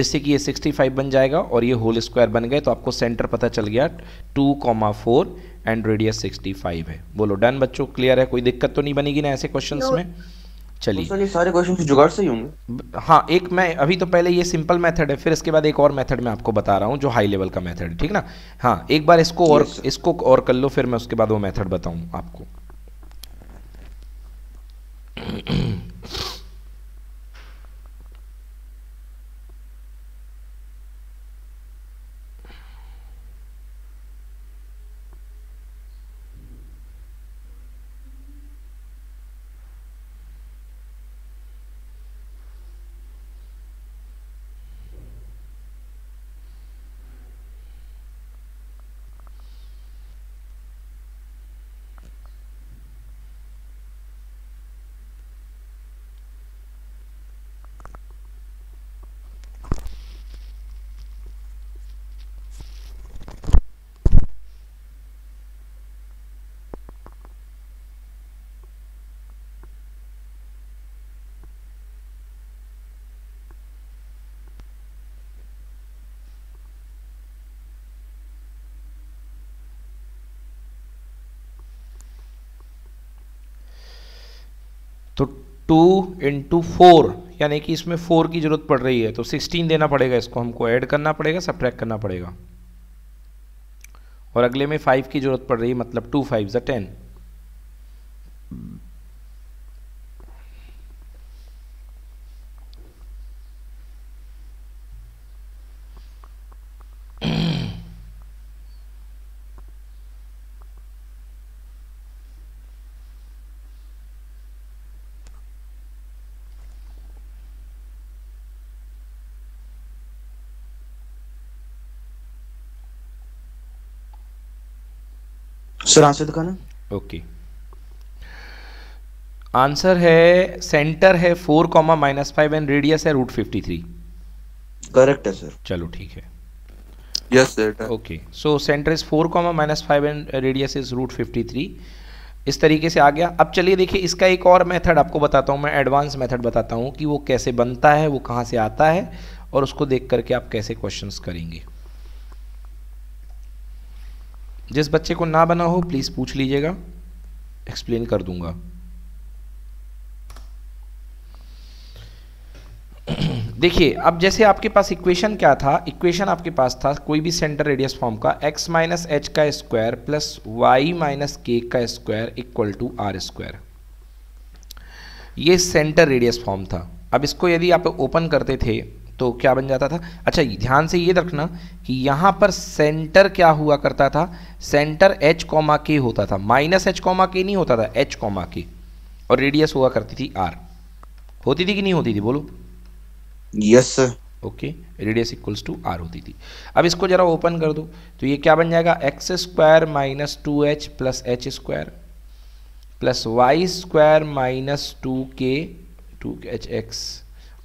जिससे कि ये सिक्सटी फाइव बन जाएगा और ये होल स्क्वायर बन गए तो आपको सेंटर पता चल गया two comma four and radius 65 है बोलो डन बच्चों क्लियर है कोई दिक्कत तो नहीं बनेगी ना ऐसे क्वेश्चंस में चलिए तो सारे क्वेश्चन जुगाड़ से ही होंगे हाँ एक मैं अभी तो पहले ये सिंपल मेथड है फिर इसके बाद एक और मेथड मैं आपको बता रहा हूँ जो हाई लेवल का मेथड है ठीक ना हाँ एक बार इसको और इसको और कर लो फिर मैं उसके बाद वो मेथड बताऊँ आपको तो टू इंटू फोर यानी कि इसमें फोर की जरूरत पड़ रही है तो सिक्सटीन देना पड़ेगा इसको हमको ऐड करना पड़ेगा सब्ट्रैक्ट करना पड़ेगा और अगले में फाइव की जरूरत पड़ रही है मतलब टू फाइव ज टेन सर आंसर दिखाना ओके आंसर है सेंटर है four comma minus five and radius है रूट फिफ्टी थ्री करेक्ट है सर चलो ठीक है yes sir okay so centre is four comma minus five and radius is root fifty three इस तरीके से आ गया अब चलिए देखिए इसका एक और मेथड आपको बताता हूँ मैं एडवांस मेथड बताता हूँ कि वो कैसे बनता है वो कहाँ से आता है और उसको देख करके आप कैसे क्वेश्चंस करेंगे जिस बच्चे को ना बना हो प्लीज़ पूछ लीजिएगा एक्सप्लेन कर दूंगा (clears throat) देखिए अब जैसे आपके पास इक्वेशन क्या था इक्वेशन आपके पास था कोई भी सेंटर रेडियस फॉर्म का x माइनस एच का स्क्वायर प्लस वाई माइनस के का square equal to are square ये सेंटर रेडियस फॉर्म था अब इसको यदि आप ओपन करते थे तो क्या बन जाता था अच्छा ध्यान से ये रखना कि यहाँ पर सेंटर क्या हुआ करता था सेंटर एच कॉमा के होता था माइनस एच कॉमा के नहीं होता था एच कॉमा के और रेडियस हुआ करती थी आर होती थी कि नहीं होती थी बोलो yes sir okay radius equals to r होती थी अब इसको जरा ओपन कर दो तो ये क्या बन जाएगा x square minus two h plus h square plus Y square minus two k two h x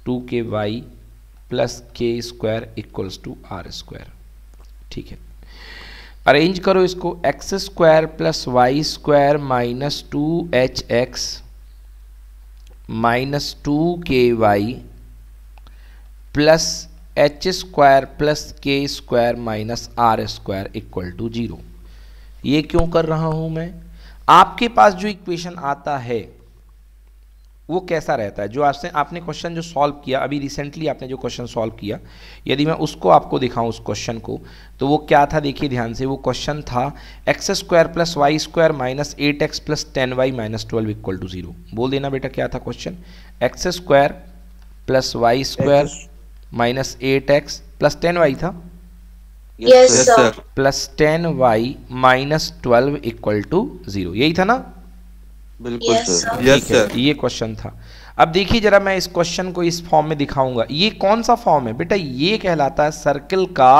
two k y plus k square equals to are square ठीक है अरेंज करो इसको x square plus Y square minus two h x minus two k y plus h square plus k square minus r square equal to zero ये क्यों कर रहा हूं मैं आपके पास जो इक्वेशन आता है वो कैसा रहता है जो आपसे आपने क्वेश्चन जो सॉल्व किया अभी रिसेंटली आपने जो क्वेश्चन सॉल्व किया यदि मैं उसको आपको दिखाऊं उस क्वेश्चन को तो वो क्या था देखिए ध्यान से वो क्वेश्चन था x square plus Y square minus eight x plus ten y minus twelve equal to zero बोल देना बेटा क्या था question x square plus Y square minus eight x plus ten y था plus ten y minus twelve equal to zero यही था ना बिल्कुल सर ये क्वेश्चन था अब देखिए जरा मैं इस क्वेश्चन को इस फॉर्म में दिखाऊंगा ये कौन सा फॉर्म है बेटा ये कहलाता है सर्किल का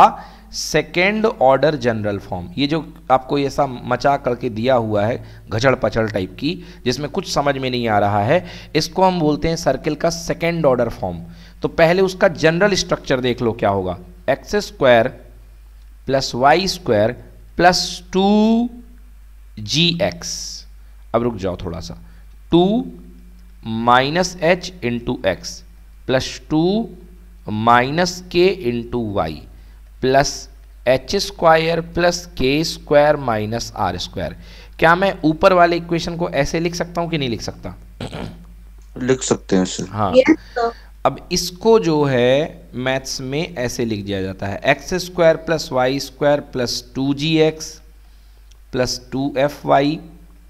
सेकेंड ऑर्डर जनरल फॉर्म ये जो आपको ऐसा मचा करके दिया हुआ है घचड़ पचड़ टाइप की जिसमें कुछ समझ में नहीं आ रहा है इसको हम बोलते हैं सर्किल का सेकेंड ऑर्डर फॉर्म तो पहले उसका जनरल स्ट्रक्चर देख लो क्या होगा x square plus Y square plus two g x अब रुक जाओ थोड़ा सा two minus h into x plus two minus k into y plus h square plus k square minus r square क्या मैं ऊपर वाले इक्वेशन को ऐसे लिख सकता हूं कि नहीं लिख सकता लिख सकते हैं सर हाँ अब इसको जो है मैथ्स में ऐसे लिख दिया जाता है x square plus Y square plus two g x plus two f y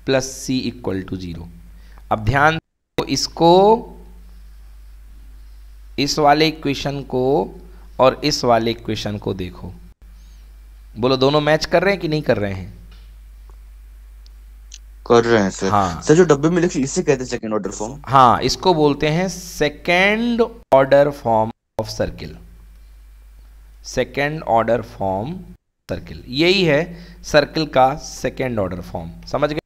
plus c equal to zero अब ध्यान तो इसको इस वाले इक्वेशन को और इस वाले इक्वेशन को देखो बोलो दोनों मैच कर रहे हैं कि नहीं कर रहे हैं कर रहे हैं सर हाँ सर जो डब्बे में लिखी इसे कहते हैं सेकेंड ऑर्डर फॉर्म हाँ इसको बोलते हैं second order form of circle second order form circle यही है सर्किल का सेकेंड ऑर्डर फॉर्म समझ गए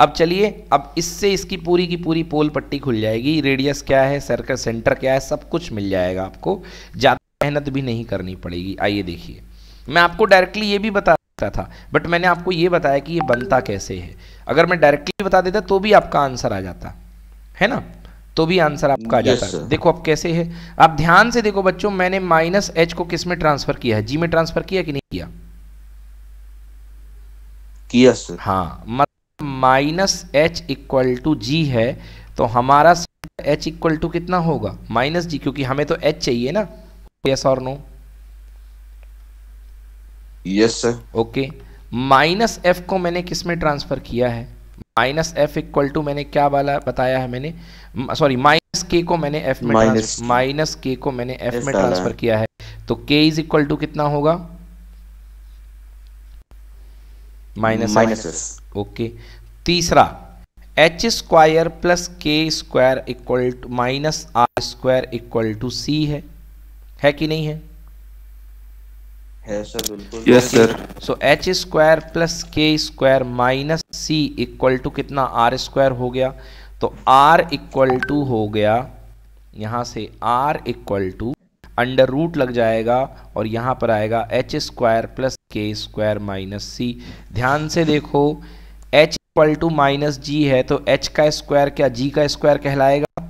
अब चलिए अब इससे इसकी पूरी की पूरी पोल पट्टी खुल जाएगी रेडियस क्या है सर्कल सेंटर क्या है सब कुछ मिल जाएगा आपको ज़्यादा मेहनत भी नहीं करनी पड़ेगी आइए देखिए मैं आपको डायरेक्टली ये भी बता सकता था बट मैंने आपको ये बताया कि ये बनता कैसे है अगर मैं डायरेक्टली बता देता तो भी आपका आंसर आ जाता है ना तो भी आंसर आपका आ जाता है देखो अब कैसे है आप ध्यान से देखो बच्चों मैंने माइनस एच को किस में ट्रांसफर किया है जी में ट्रांसफर किया कि नहीं किया किया सर हाँ minus h equal to g है तो हमारा एच इक्वल टू कितना होगा माइनस जी क्योंकि हमें तो एच चाहिए ना यस और no yes sir okay minus f को मैंने किस में ट्रांसफर किया है माइनस एफ इक्वल टू मैंने क्या वाला बताया है मैंने सॉरी माइनस के को मैंने एफ में माइनस के को मैंने एफ में ट्रांसफर किया है तो के इज इक्वल टू कितना होगा माइनस माइनस ओके तीसरा h square plus k square equal to minus r square equal to c है है कि नहीं है yes sir so h square plus k square minus c equal to कितना आर स्क्वायर हो गया तो आर इक्वल टू हो गया यहां से r equal to under root लग जाएगा और यहाँ पर आएगा h square plus k square minus c ध्यान से देखो h equal to minus g है तो एच का स्क्वायर क्या जी का स्क्वायर कहलाएगा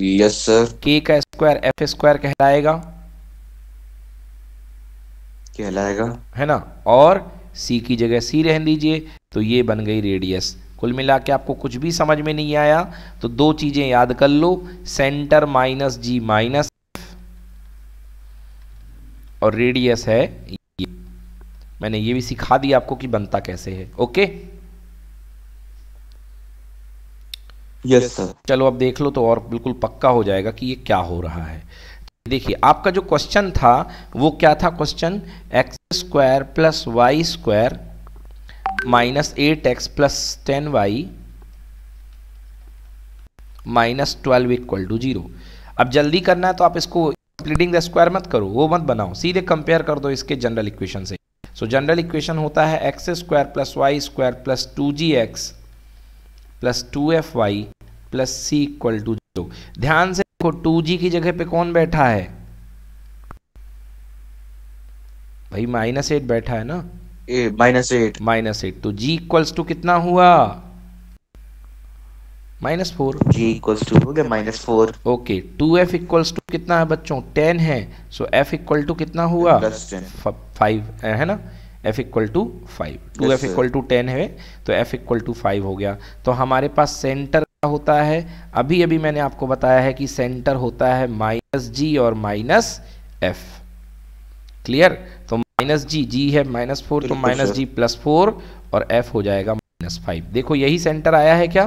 यस सर के का स्क्वायर एफ स्क्वायर कहलाएगा कहलाएगा है ना और सी की जगह सी रहने दीजिए तो ये बन गई रेडियस कुल मिला के आपको कुछ भी समझ में नहीं आया तो दो चीज़ें याद कर लो सेंटर माइनस जी माइनस और रेडियस है ये मैंने ये भी सिखा दिया आपको कि बनता कैसे है ओके यस सर चलो अब देख लो तो और बिल्कुल पक्का हो जाएगा कि ये क्या हो रहा है देखिए आपका जो क्वेश्चन था वो क्या था question x square plus Y square minus eight x plus ten y minus twelve equal to zero अब जल्दी करना है तो आप इसको स्प्लिटिंग द स्क्वायर मत करो वो मत बनाओ सीधे कंपेयर कर दो इसके जनरल इक्वेशन से सो जनरल इक्वेशन होता है x square plus Y square plus two g x plus two f y plus c equal to zero ध्यान से देखो टू जी की जगह पे कौन बैठा है भाई माइनस एट बैठा है ना माइनस एट माइनस एट तो जी इक्वल्स टू कितना हुआ minus four g equals to हो गया minus four okay two f equals to कितना है बच्चों टेन है सो एफ इक्वल टू कितना हुआ फाइव है ना f equal to five two f equal to ten है तो एफ इक्वल टू फाइव हो गया तो हमारे पास सेंटर होता है अभी अभी मैंने आपको बताया है कि सेंटर होता है माइनस जी और minus f clear minus g g है माइनस फोर तो माइनस जी प्लस फोर और एफ हो जाएगा माइनस फाइव देखो यही सेंटर आया है क्या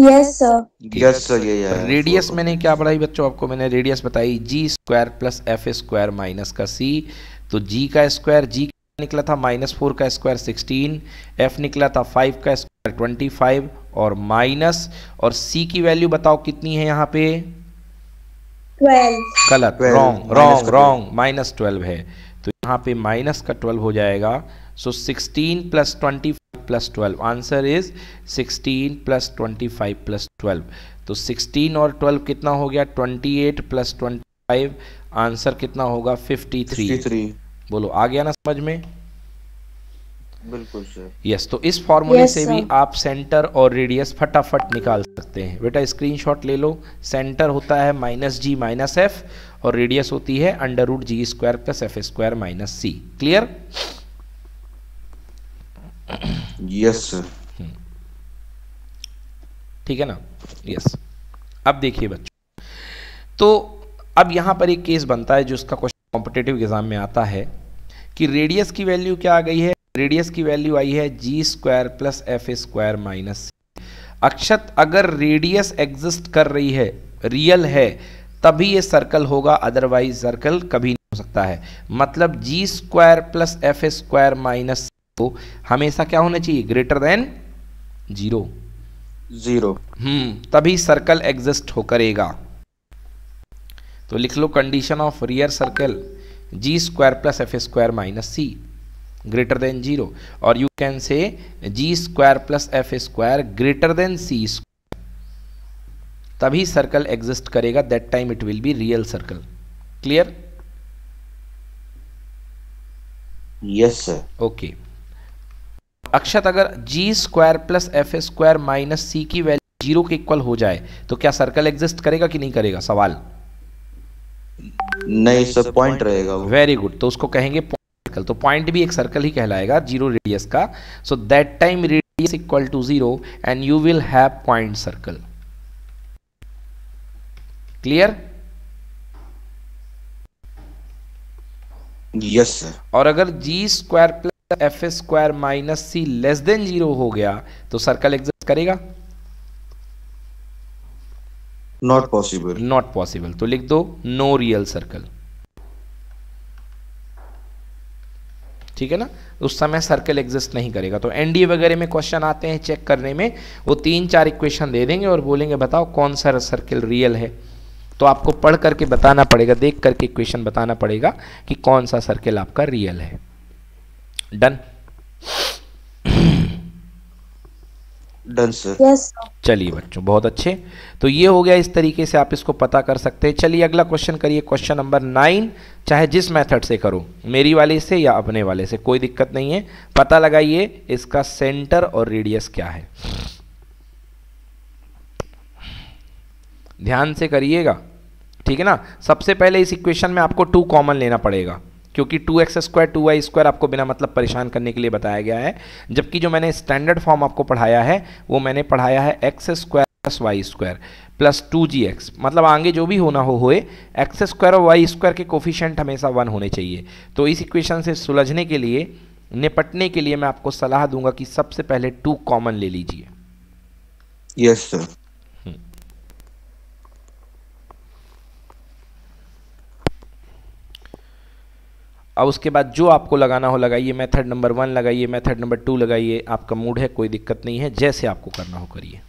यस सर यस सर ये है रेडियस मैंने क्या पढ़ाई बच्चों आपको मैंने रेडियस बताई G square plus F square minus का सी तो जी का स्क्वायर जी निकला था माइनस फोर का स्क्वायर सिक्सटीन एफ निकला था फाइव का स्क्वायर ट्वेंटी फाइव और माइनस और सी की वैल्यू बताओ कितनी है यहाँ पे 12 गलत wrong wrong wrong minus twelve है तो यहाँ पे माइनस का ट्वेल्व हो जाएगा so sixteen plus twenty plus twelve answer is sixteen plus twenty five plus twelve तो सिक्सटीन और ट्वेल्व कितना हो गया twenty eight plus twenty five answer कितना होगा फिफ्टी थ्री बोलो आ गया ना समझ में बिल्कुल सर यस तो इस फॉर्मूले yes, से sir. भी आप सेंटर और रेडियस फटाफट निकाल सकते हैं बेटा स्क्रीनशॉट ले लो सेंटर होता है माइनस जी माइनस एफ और रेडियस होती है under root g square plus F square minus c clear yes ठीक है ना यस अब देखिए बच्चों तो अब यहां पर एक केस बनता है जो उसका क्वेश्चन कॉम्पिटेटिव एग्जाम में आता है कि रेडियस की वैल्यू क्या आ गई है रेडियस की वैल्यू आई है g square plus F square minus Akshat अगर रेडियस एग्जिस्ट कर रही है रियल है तभी ये सर्कल होगा अदरवाइज सर्कल कभी नहीं हो सकता है मतलब g square plus F square minus को हमेशा क्या होना चाहिए greater than zero zero hmm तभी सर्कल एग्जिस्ट हो करेगा तो लिख लो condition of real circle g square plus F square minus c greater than zero और you can say g square plus F square greater than c square तभी सर्कल एग्जिस्ट करेगा that time it will be real circle clear yes sir okay अक्षत अगर g square plus F square minus c की वैल्यू जीरो के इक्वल हो जाए तो क्या सर्कल एग्जिस्ट करेगा कि नहीं करेगा सवाल नहीं सर पॉइंट रहेगा वेरी गुड तो उसको कहेंगे सर्कल तो पॉइंट भी एक सर्कल ही कहलाएगा जीरो रेडियस का so that time radius equal to zero and you will have point circle clear yes sir और अगर g square plus F square minus c less than zero हो गया तो सर्कल एग्जिस्ट करेगा नॉट पॉसिबल नॉट पॉसिबल तो लिख दो नो रियल सर्कल ठीक है ना उस समय सर्कल एग्जिस्ट नहीं करेगा तो एनडीए वगैरह में क्वेश्चन आते हैं चेक करने में वो तीन चार इक्वेशन दे देंगे और बोलेंगे बताओ कौन सा सर्कल रियल है तो आपको पढ़ करके बताना पड़ेगा देख करके इक्वेशन बताना पड़ेगा कि कौन सा सर्कल आपका रियल है डन डन सर चलिए बच्चों बहुत अच्छे तो ये हो गया इस तरीके से आप इसको पता कर सकते हैं चलिए अगला क्वेश्चन करिए क्वेश्चन नंबर नाइन चाहे जिस मेथड से करो मेरी वाले से या अपने वाले से कोई दिक्कत नहीं है पता लगाइए इसका सेंटर और रेडियस क्या है ध्यान से करिएगा ठीक है ना सबसे पहले इस इक्वेशन में आपको टू कॉमन लेना पड़ेगा क्योंकि two x square two y square आपको बिना मतलब परेशान करने के लिए बताया गया है जबकि जो मैंने स्टैंडर्ड फॉर्म आपको पढ़ाया है वो मैंने पढ़ाया है x square plus Y square plus two g x मतलब आगे जो भी होना हो होए एक्स स्क्वायर और वाई स्क्वायर के कोफिशेंट हमेशा वन होने चाहिए तो इस इक्वेशन से सुलझने के लिए निपटने के लिए मैं आपको सलाह दूंगा कि सबसे पहले टू कॉमन ले लीजिए यस सर और उसके बाद जो आपको लगाना हो लगाइए मेथड नंबर वन लगाइए मेथड नंबर टू लगाइए आपका मूड है कोई दिक्कत नहीं है जैसे आपको करना हो करिए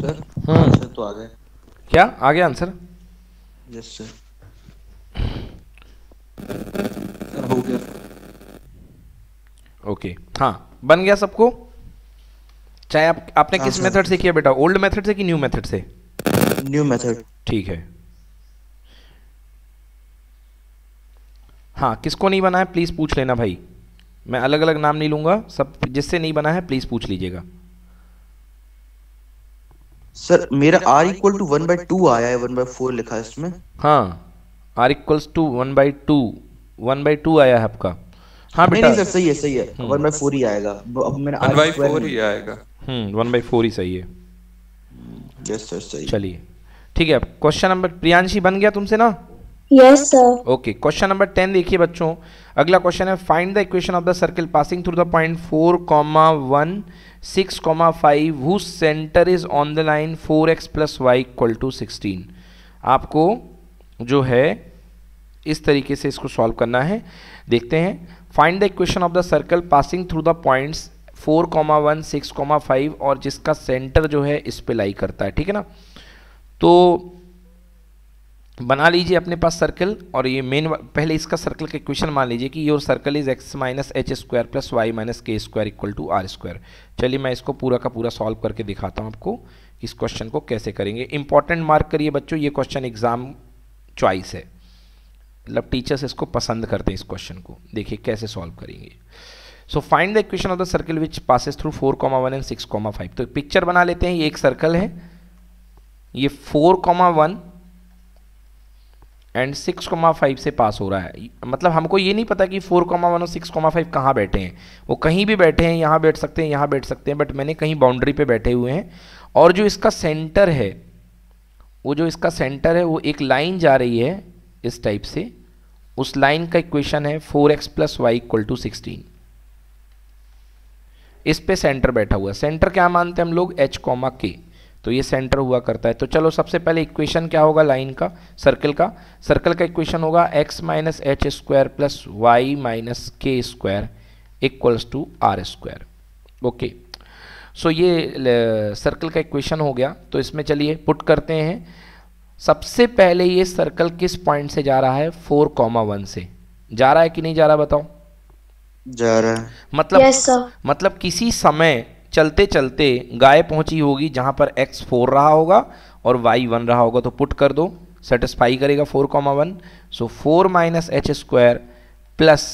सर हाँ सर तो आ गए क्या आ गया आंसर यस सर हो गया ओके हाँ बन गया सबको चाहे आप आपने हाँ, किस मेथड से किया बेटा ओल्ड मेथड से कि न्यू मेथड से न्यू मेथड ठीक है हाँ किसको नहीं बना है प्लीज़ पूछ लेना भाई मैं अलग अलग नाम नहीं लूँगा सब जिससे नहीं बना है प्लीज़ पूछ लीजिएगा सर मेरा r equal to one by two आया है वन बाई फोर लिखा है इसमें हाँ r equals to one by two one by two आया है आपका हाँ बेटा नहीं सर सही है सही है वन बाई फोर ही आएगा अब मेरा वन बाई फोर ही आएगा हम्म वन बाई फोर ही सही है यस सर सही चलिए ठीक है क्वेश्चन नंबर प्रियांशी बन गया तुमसे ना ओके क्वेश्चन नंबर टेन देखिए बच्चों अगला क्वेश्चन है find the equation of the circle passing through the point four comma one six comma five who centre is on the line four x plus y equal to sixteen आपको जो है इस तरीके से इसको सॉल्व करना है देखते हैं find the equation of the circle passing through the points four comma one six comma five और जिसका सेंटर जो है इस पर लाई करता है ठीक है ना तो बना लीजिए अपने पास सर्कल और ये मेन पहले इसका सर्कल का क्वेश्चन मान लीजिए कि your circle is x minus H square plus Y minus के square equal to are square चलिए मैं इसको पूरा का पूरा सॉल्व करके दिखाता हूँ आपको इस क्वेश्चन को कैसे करेंगे इंपॉर्टेंट मार्क करिए बच्चों ये क्वेश्चन एग्जाम चॉइस है मतलब टीचर्स इसको पसंद करते हैं इस क्वेश्चन को देखिए कैसे सॉल्व करेंगे so find the equation of the circle which passes through four comma one and six comma five तो पिक्चर बना लेते हैं ये एक सर्कल है ये four comma one and six comma five से पास हो रहा है मतलब हमको ये नहीं पता कि फोर कॉमा वन और सिक्स कॉमा फाइव कहाँ बैठे हैं वो कहीं भी बैठे हैं यहाँ बैठ सकते हैं यहाँ बैठ सकते हैं बट मैंने कहीं बाउंड्री पे बैठे हुए हैं और जो इसका सेंटर है वो जो इसका सेंटर है वो एक लाइन जा रही है इस टाइप से उस लाइन का इक्वेशन है four x plus y equal to sixteen इस पे सेंटर बैठा हुआ है सेंटर क्या मानते हैं हम लोग एच कॉमा के तो ये सेंटर हुआ करता है तो चलो सबसे पहले इक्वेशन क्या होगा लाइन का सर्कल का सर्कल का इक्वेशन होगा x minus H square plus Y minus के square equals to are square okay so ये सर्कल का इक्वेशन हो गया तो इसमें चलिए पुट करते हैं सबसे पहले ये सर्कल किस पॉइंट से जा रहा है फोर कॉमा वन से जा रहा है कि नहीं जा रहा बताओ जा रहा है मतलब yes, मतलब किसी समय चलते चलते गाय पहुंची होगी जहां पर एक्स फोर रहा होगा और वाई वन रहा होगा तो पुट कर दो सेटिस्फाई करेगा four comma one so four minus H square plus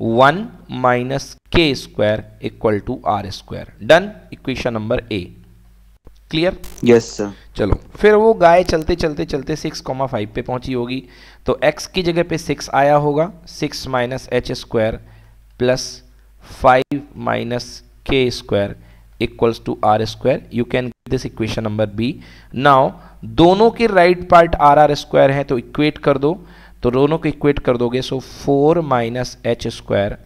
one minus के square equal to are square done equation number A clear yes sir चलो फिर वो गाय चलते चलते चलते सिक्स कॉमा फाइव पे पहुंची होगी तो एक्स की जगह पे सिक्स आया होगा six minus H square plus five minus के square equals to are square you can get this equation number B now दोनों के right part r r square है तो इक्वेट कर दो तो दोनों को इक्वेट कर दोगे so four minus H square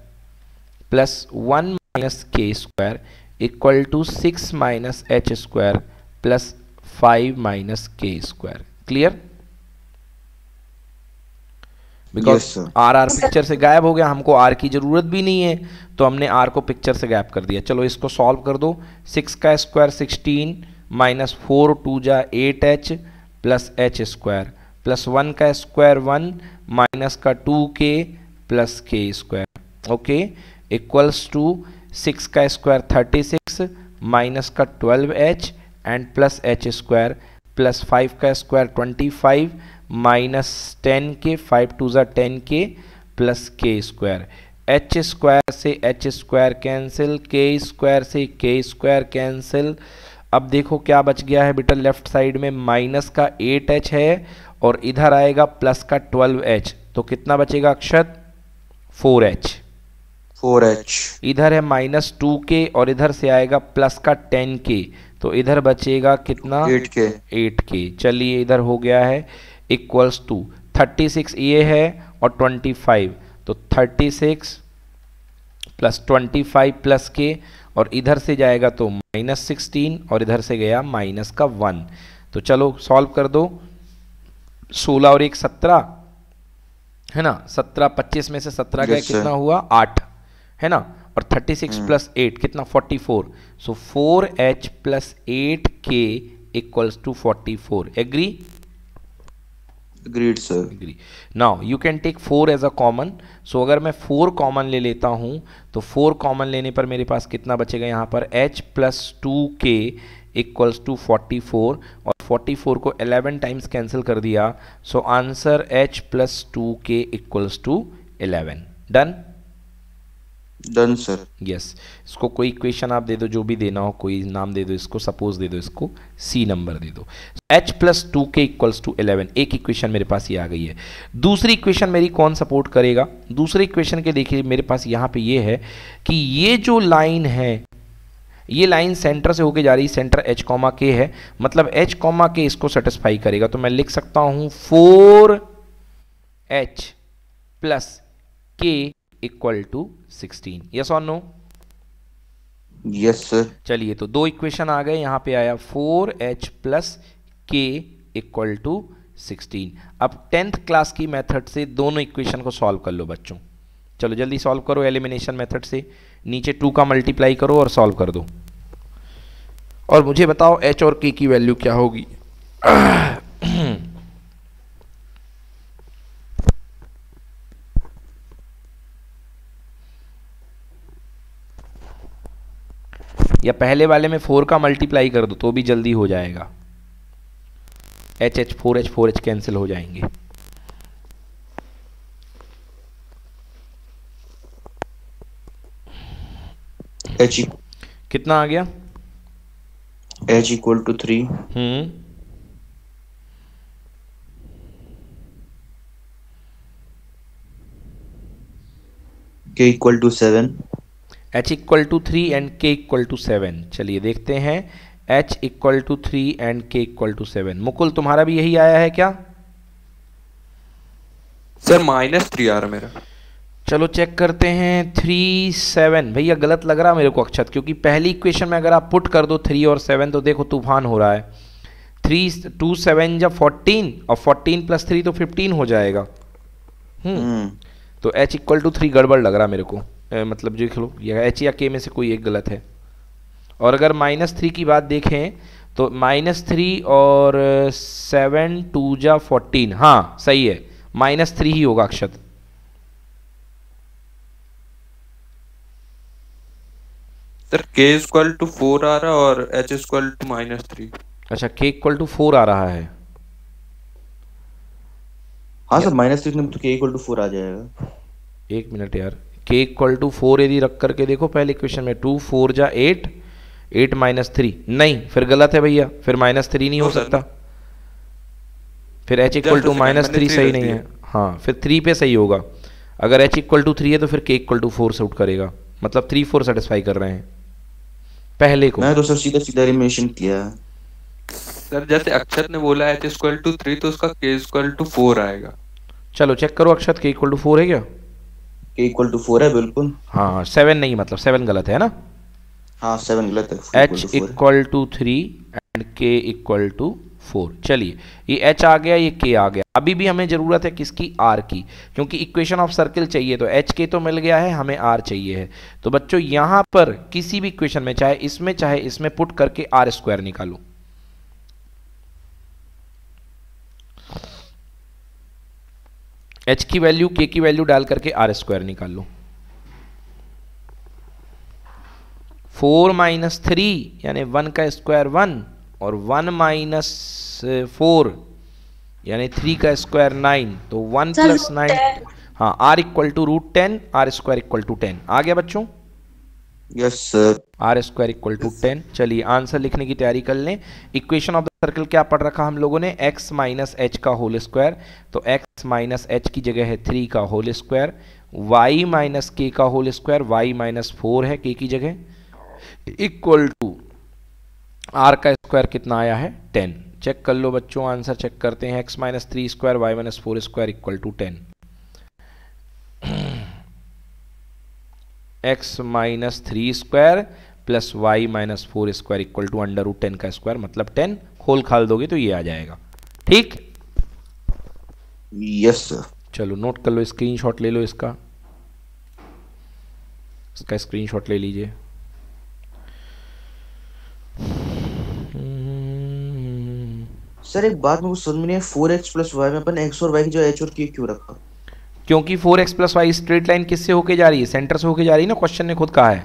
plus one minus के square equal to six minus H square plus five minus के square clear because r r picture से गायब हो गया हमको आर की ज़रूरत भी नहीं है तो हमने आर को पिक्चर से गायब कर दिया चलो इसको सॉल्व कर दो सिक्स का square sixteen minus four two जा eight h plus h square plus one का स्क्वायर वन माइनस का two k plus k square okay equals to six का स्क्वायर थर्टी सिक्स माइनस का twelve h and plus h square plus five का square twenty five minus ten k five two ज़ा ten k plus k square h square से h square cancel k square से के स्क्वायर कैंसिल अब देखो क्या बच गया है बेटा लेफ्ट साइड में माइनस का एट एच है और इधर आएगा प्लस का ट्वेल्व एच तो कितना बचेगा Akshat four h four h इधर है माइनस टू के और इधर से आएगा प्लस का टेन के तो इधर बचेगा कितना एट के एट के चलिए इधर हो गया है इक्वल्स टू थर्टी सिक्स ये है और ट्वेंटी फाइव तो thirty six plus twenty five plus k और इधर से जाएगा तो माइनस सिक्सटीन और इधर से गया माइनस का वन तो चलो सॉल्व कर दो सोलह और एक सत्रह है ना सत्रह पच्चीस में से सत्रह का कितना हुआ आठ है ना और थर्टी सिक्स प्लस एट कितना forty four so four h plus eight k equals to forty four agree Agreed, sir Agree. Now you can take four as a common so अगर मैं फोर कॉमन ले लेता हूँ तो फोर कॉमन लेने पर मेरे पास कितना बचेगा यहाँ पर h plus two k equals to forty four और फोर्टी फोर को एलेवन टाइम्स कैंसिल कर दिया so answer h plus two k equals to eleven done done sir yes इसको कोई इक्वेशन आप दे दो जो भी देना हो कोई नाम दे दो इसको सपोज दे दो इसको सी नंबर दे दो h plus two k equals to eleven एक इक्वेशन मेरे पास ये आ गई है दूसरी इक्वेशन मेरी कौन सपोर्ट करेगा दूसरे इक्वेशन के देखिए मेरे पास यहाँ पे ये है कि ये जो लाइन है ये लाइन सेंटर से होके जा रही सेंटर एच कॉमा के है मतलब एच कॉमा के इसको सेटिस्फाई करेगा तो मैं लिख सकता हूँ four h plus k equal to sixteen yes और नो यस सर चलिए तो दो इक्वेशन आ गए यहां पे आया four h plus k equal to sixteen अब टेंथ क्लास की मेथड से दोनों इक्वेशन को सॉल्व कर लो बच्चों चलो जल्दी सॉल्व करो एलिमिनेशन मेथड से नीचे टू का मल्टीप्लाई करो और सॉल्व कर दो और मुझे बताओ एच और के की वैल्यू क्या होगी या पहले वाले में फोर का मल्टीप्लाई कर दो तो भी जल्दी हो जाएगा h h four h four h cancel हो जाएंगे एच कितना आ गया h equal to three hmm k equal to seven h equal to three and k equal to seven चलिए देखते हैं h equal to three and k equal to seven Mukul तुम्हारा भी यही आया है क्या सर माइनस थ्री आ रहा मेरा चलो चेक करते हैं थ्री सेवन भैया गलत लग रहा मेरे को अक्षत क्योंकि पहली इक्वेशन में अगर आप पुट कर दो थ्री और सेवन तो देखो तूफान हो रहा है थ्री टू सेवन जब फोर्टीन और फोर्टीन प्लस थ्री तो फिफ्टीन हो जाएगा हम्म, हम्म। तो एच इक्वल टू थ्री गड़बड़ लग रहा मेरे को मतलब जो खेलो एच या के में से कोई एक गलत है और अगर माइनस थ्री की बात देखें तो माइनस थ्री और सेवन टू जा फोर्टीन हाँ सही है माइनस थ्री ही होगा Akshat sir k equal to four आ रहा और h equal to minus three अच्छा के इक्वल टू फोर आ रहा है हाँ सर माइनस थ्री तो k इक्वल टू फोर आ जाएगा एक मिनट यार के इक्वल टू फोर यदि रख करके देखो पहले क्वेश्चन में टू फोर जा एट एट माइनस थ्री नहीं फिर गलत है भैया फिर माइनस थ्री नहीं हो सकता फिर h equal to minus three सही नहीं है हाँ फिर थ्री पे सही होगा अगर एच इक्वल टू थ्री है तो फिर के इक्वल टू फोर सूट करेगा मतलब थ्री फोर सेटिस्फाई कर रहे हैं पहले को मैं तो सर सीधा सीधा रिमेशन किया सर जैसे अक्षत ने बोला है एच इक्वल टू थ्री तो उसका के इक्वल टू फोर आएगा चलो चेक करो अक्षत के इक्वल टू फोर है क्या के इक्वल टू फोर है बिल्कुल हाँ सेवन हाँ, नहीं मतलब सेवन गलत है ना हाँ सेवन गलत है h equal to three and k equal to four चलिए ये एच आ गया ये के आ गया अभी भी हमें ज़रूरत है किसकी आर की क्योंकि इक्वेशन ऑफ सर्किल चाहिए तो एच के तो मिल गया है हमें आर चाहिए है तो बच्चों यहाँ पर किसी भी इक्वेशन में चाहे इसमें चाहे इसमें पुट करके आर स्क्वायर निकालो एच की वैल्यू के की वैल्यू डाल करके आर स्क्वायर निकाल लो फोर माइनस थ्री यानी वन का स्क्वायर वन और वन माइनस फोर यानी थ्री का स्क्वायर नाइन तो वन प्लस नाइन हाँ r equal to root ten r square equal to ten आ गया बच्चों yes sir r square equal to ten चलिए आंसर लिखने की तैयारी कर लें इक्वेशन ऑफ द सर्कल क्या पढ़ रखा हम लोगों ने x माइनस एच का होल स्क्वायर तो x माइनस एच की जगह है थ्री का होल स्क्वायर y माइनस के का whole square y minus four है k की जगह इक्वल टू आर का स्क्वायर कितना आया है टेन चेक कर लो बच्चों आंसर चेक करते हैं x minus three square Y minus four square equal to ten x minus three square plus Y minus four square equal to under root ten का स्क्वायर मतलब टेन खोल खाल दोगे तो ये आ जाएगा ठीक यस सर चलो नोट कर लो स्क्रीनशॉट ले लो इसका इसका स्क्रीनशॉट ले लीजिए सर एक बात मुझे समझ में नहीं है फोर एक्स प्लस वाई में अपन एक्स और वाई की जो एच और के क्यों रखा क्योंकि four x plus y straight line किससे होके जा रही है सेंटर से होके जा रही है ना क्वेश्चन ने खुद कहा है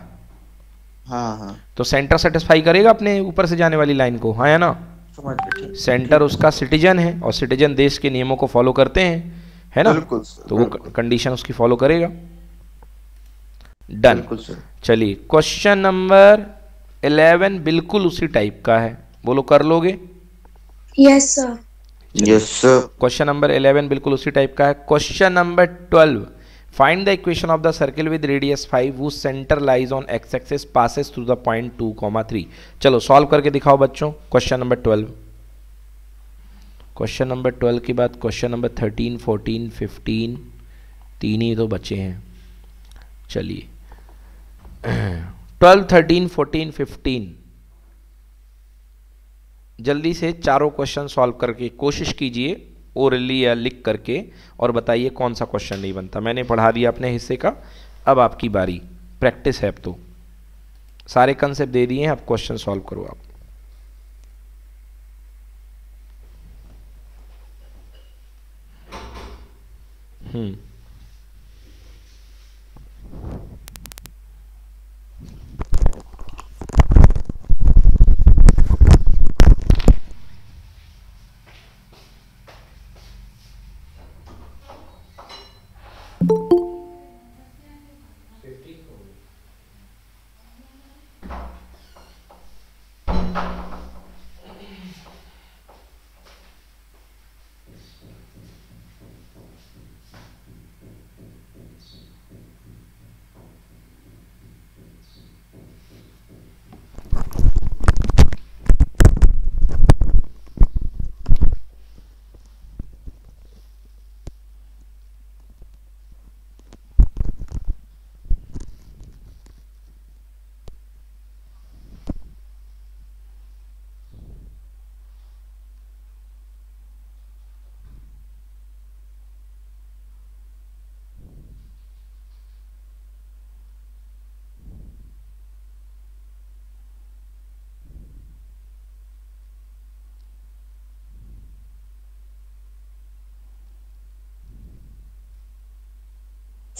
हाँ हाँ तो सेंटर सेटिस्फाई करेगा अपने ऊपर से जाने वाली लाइन को हाँ है ना सेंटर उसका सिटीजन है और सिटीजन देश के नियमों को फॉलो करते हैं है ना तो वो कंडीशन उसकी फॉलो करेगा डन चलिए क्वेश्चन नंबर इलेवन बिल्कुल उसी टाइप का है बोलो कर लोगे yes yes, sir question number 11 बिल्कुल उसी टाइप का है question number 12 find the equation of the circle with radius 5 वो centre lies on x axis passes through the point 2 comma चलो सॉल्व करके दिखाओ बच्चों क्वेश्चन नंबर 12 क्वेश्चन नंबर 12 के बाद क्वेश्चन नंबर 13 14 15 तीन ही तो बचे हैं चलिए 12 13 14 15 जल्दी से चारों क्वेश्चन सॉल्व करके कोशिश कीजिए ओरली या लिख करके और बताइए कौन सा क्वेश्चन नहीं बनता मैंने पढ़ा दिया अपने हिस्से का अब आपकी बारी प्रैक्टिस है अब तो सारे कंसेप्ट दे दिए हैं अब क्वेश्चन सॉल्व करो आप hmm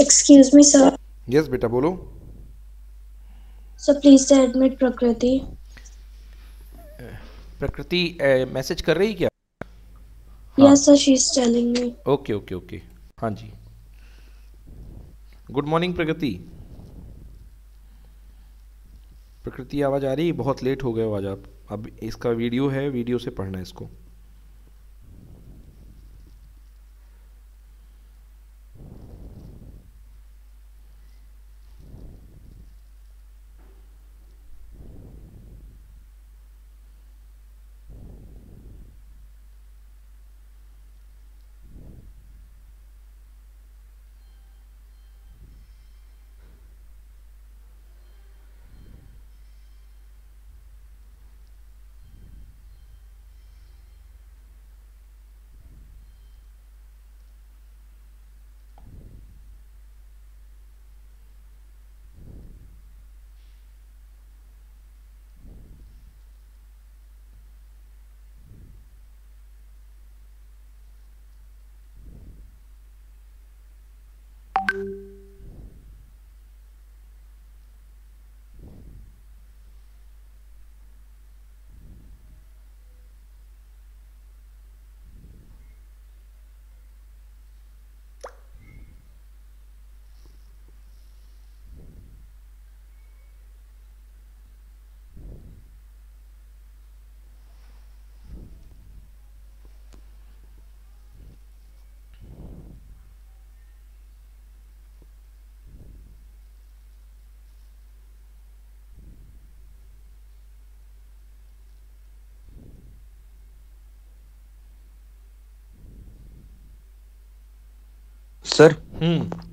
excuse me sir yes बेटा बोलो सर प्लीज एडमिट प्रकृति प्रकृति मैसेज कर रही क्या yes sir she is telling me okay okay okay हाँ जी गुड मॉर्निंग प्रकृति प्रकृति आवाज़ आ रही बहुत लेट हो गए आवाज आज आप अब इसका वीडियो है वीडियो से पढ़ना है इसको सर हम्म।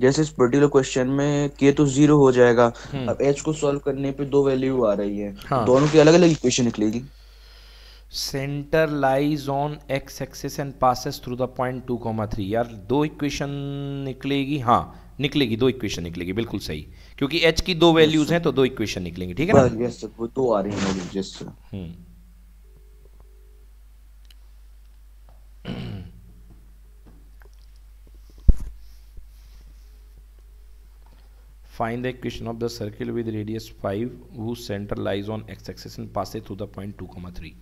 जैसे इस पर्टिकुलर क्वेश्चन में के तो जीरो हो जाएगा हम्म। अब एच को सॉल्व करने पे दो वैल्यू आ रही है हाँ. दोनों की अलग अलग इक्वेशन निकलेगी centre lies on x axis and passes through the point two comma three यार दो इक्वेशन निकलेगी हाँ निकलेगी दो इक्वेशन निकलेगी बिल्कुल सही क्योंकि एच की दो वैल्यूज हैं तो दो इक्वेशन निकलेंगी ठीक है ना यस सर वो दो आ रही है yes sir Find the equation of the circle with radius 5 whose center lies on x-axis and pass it through the point 2, comma 3.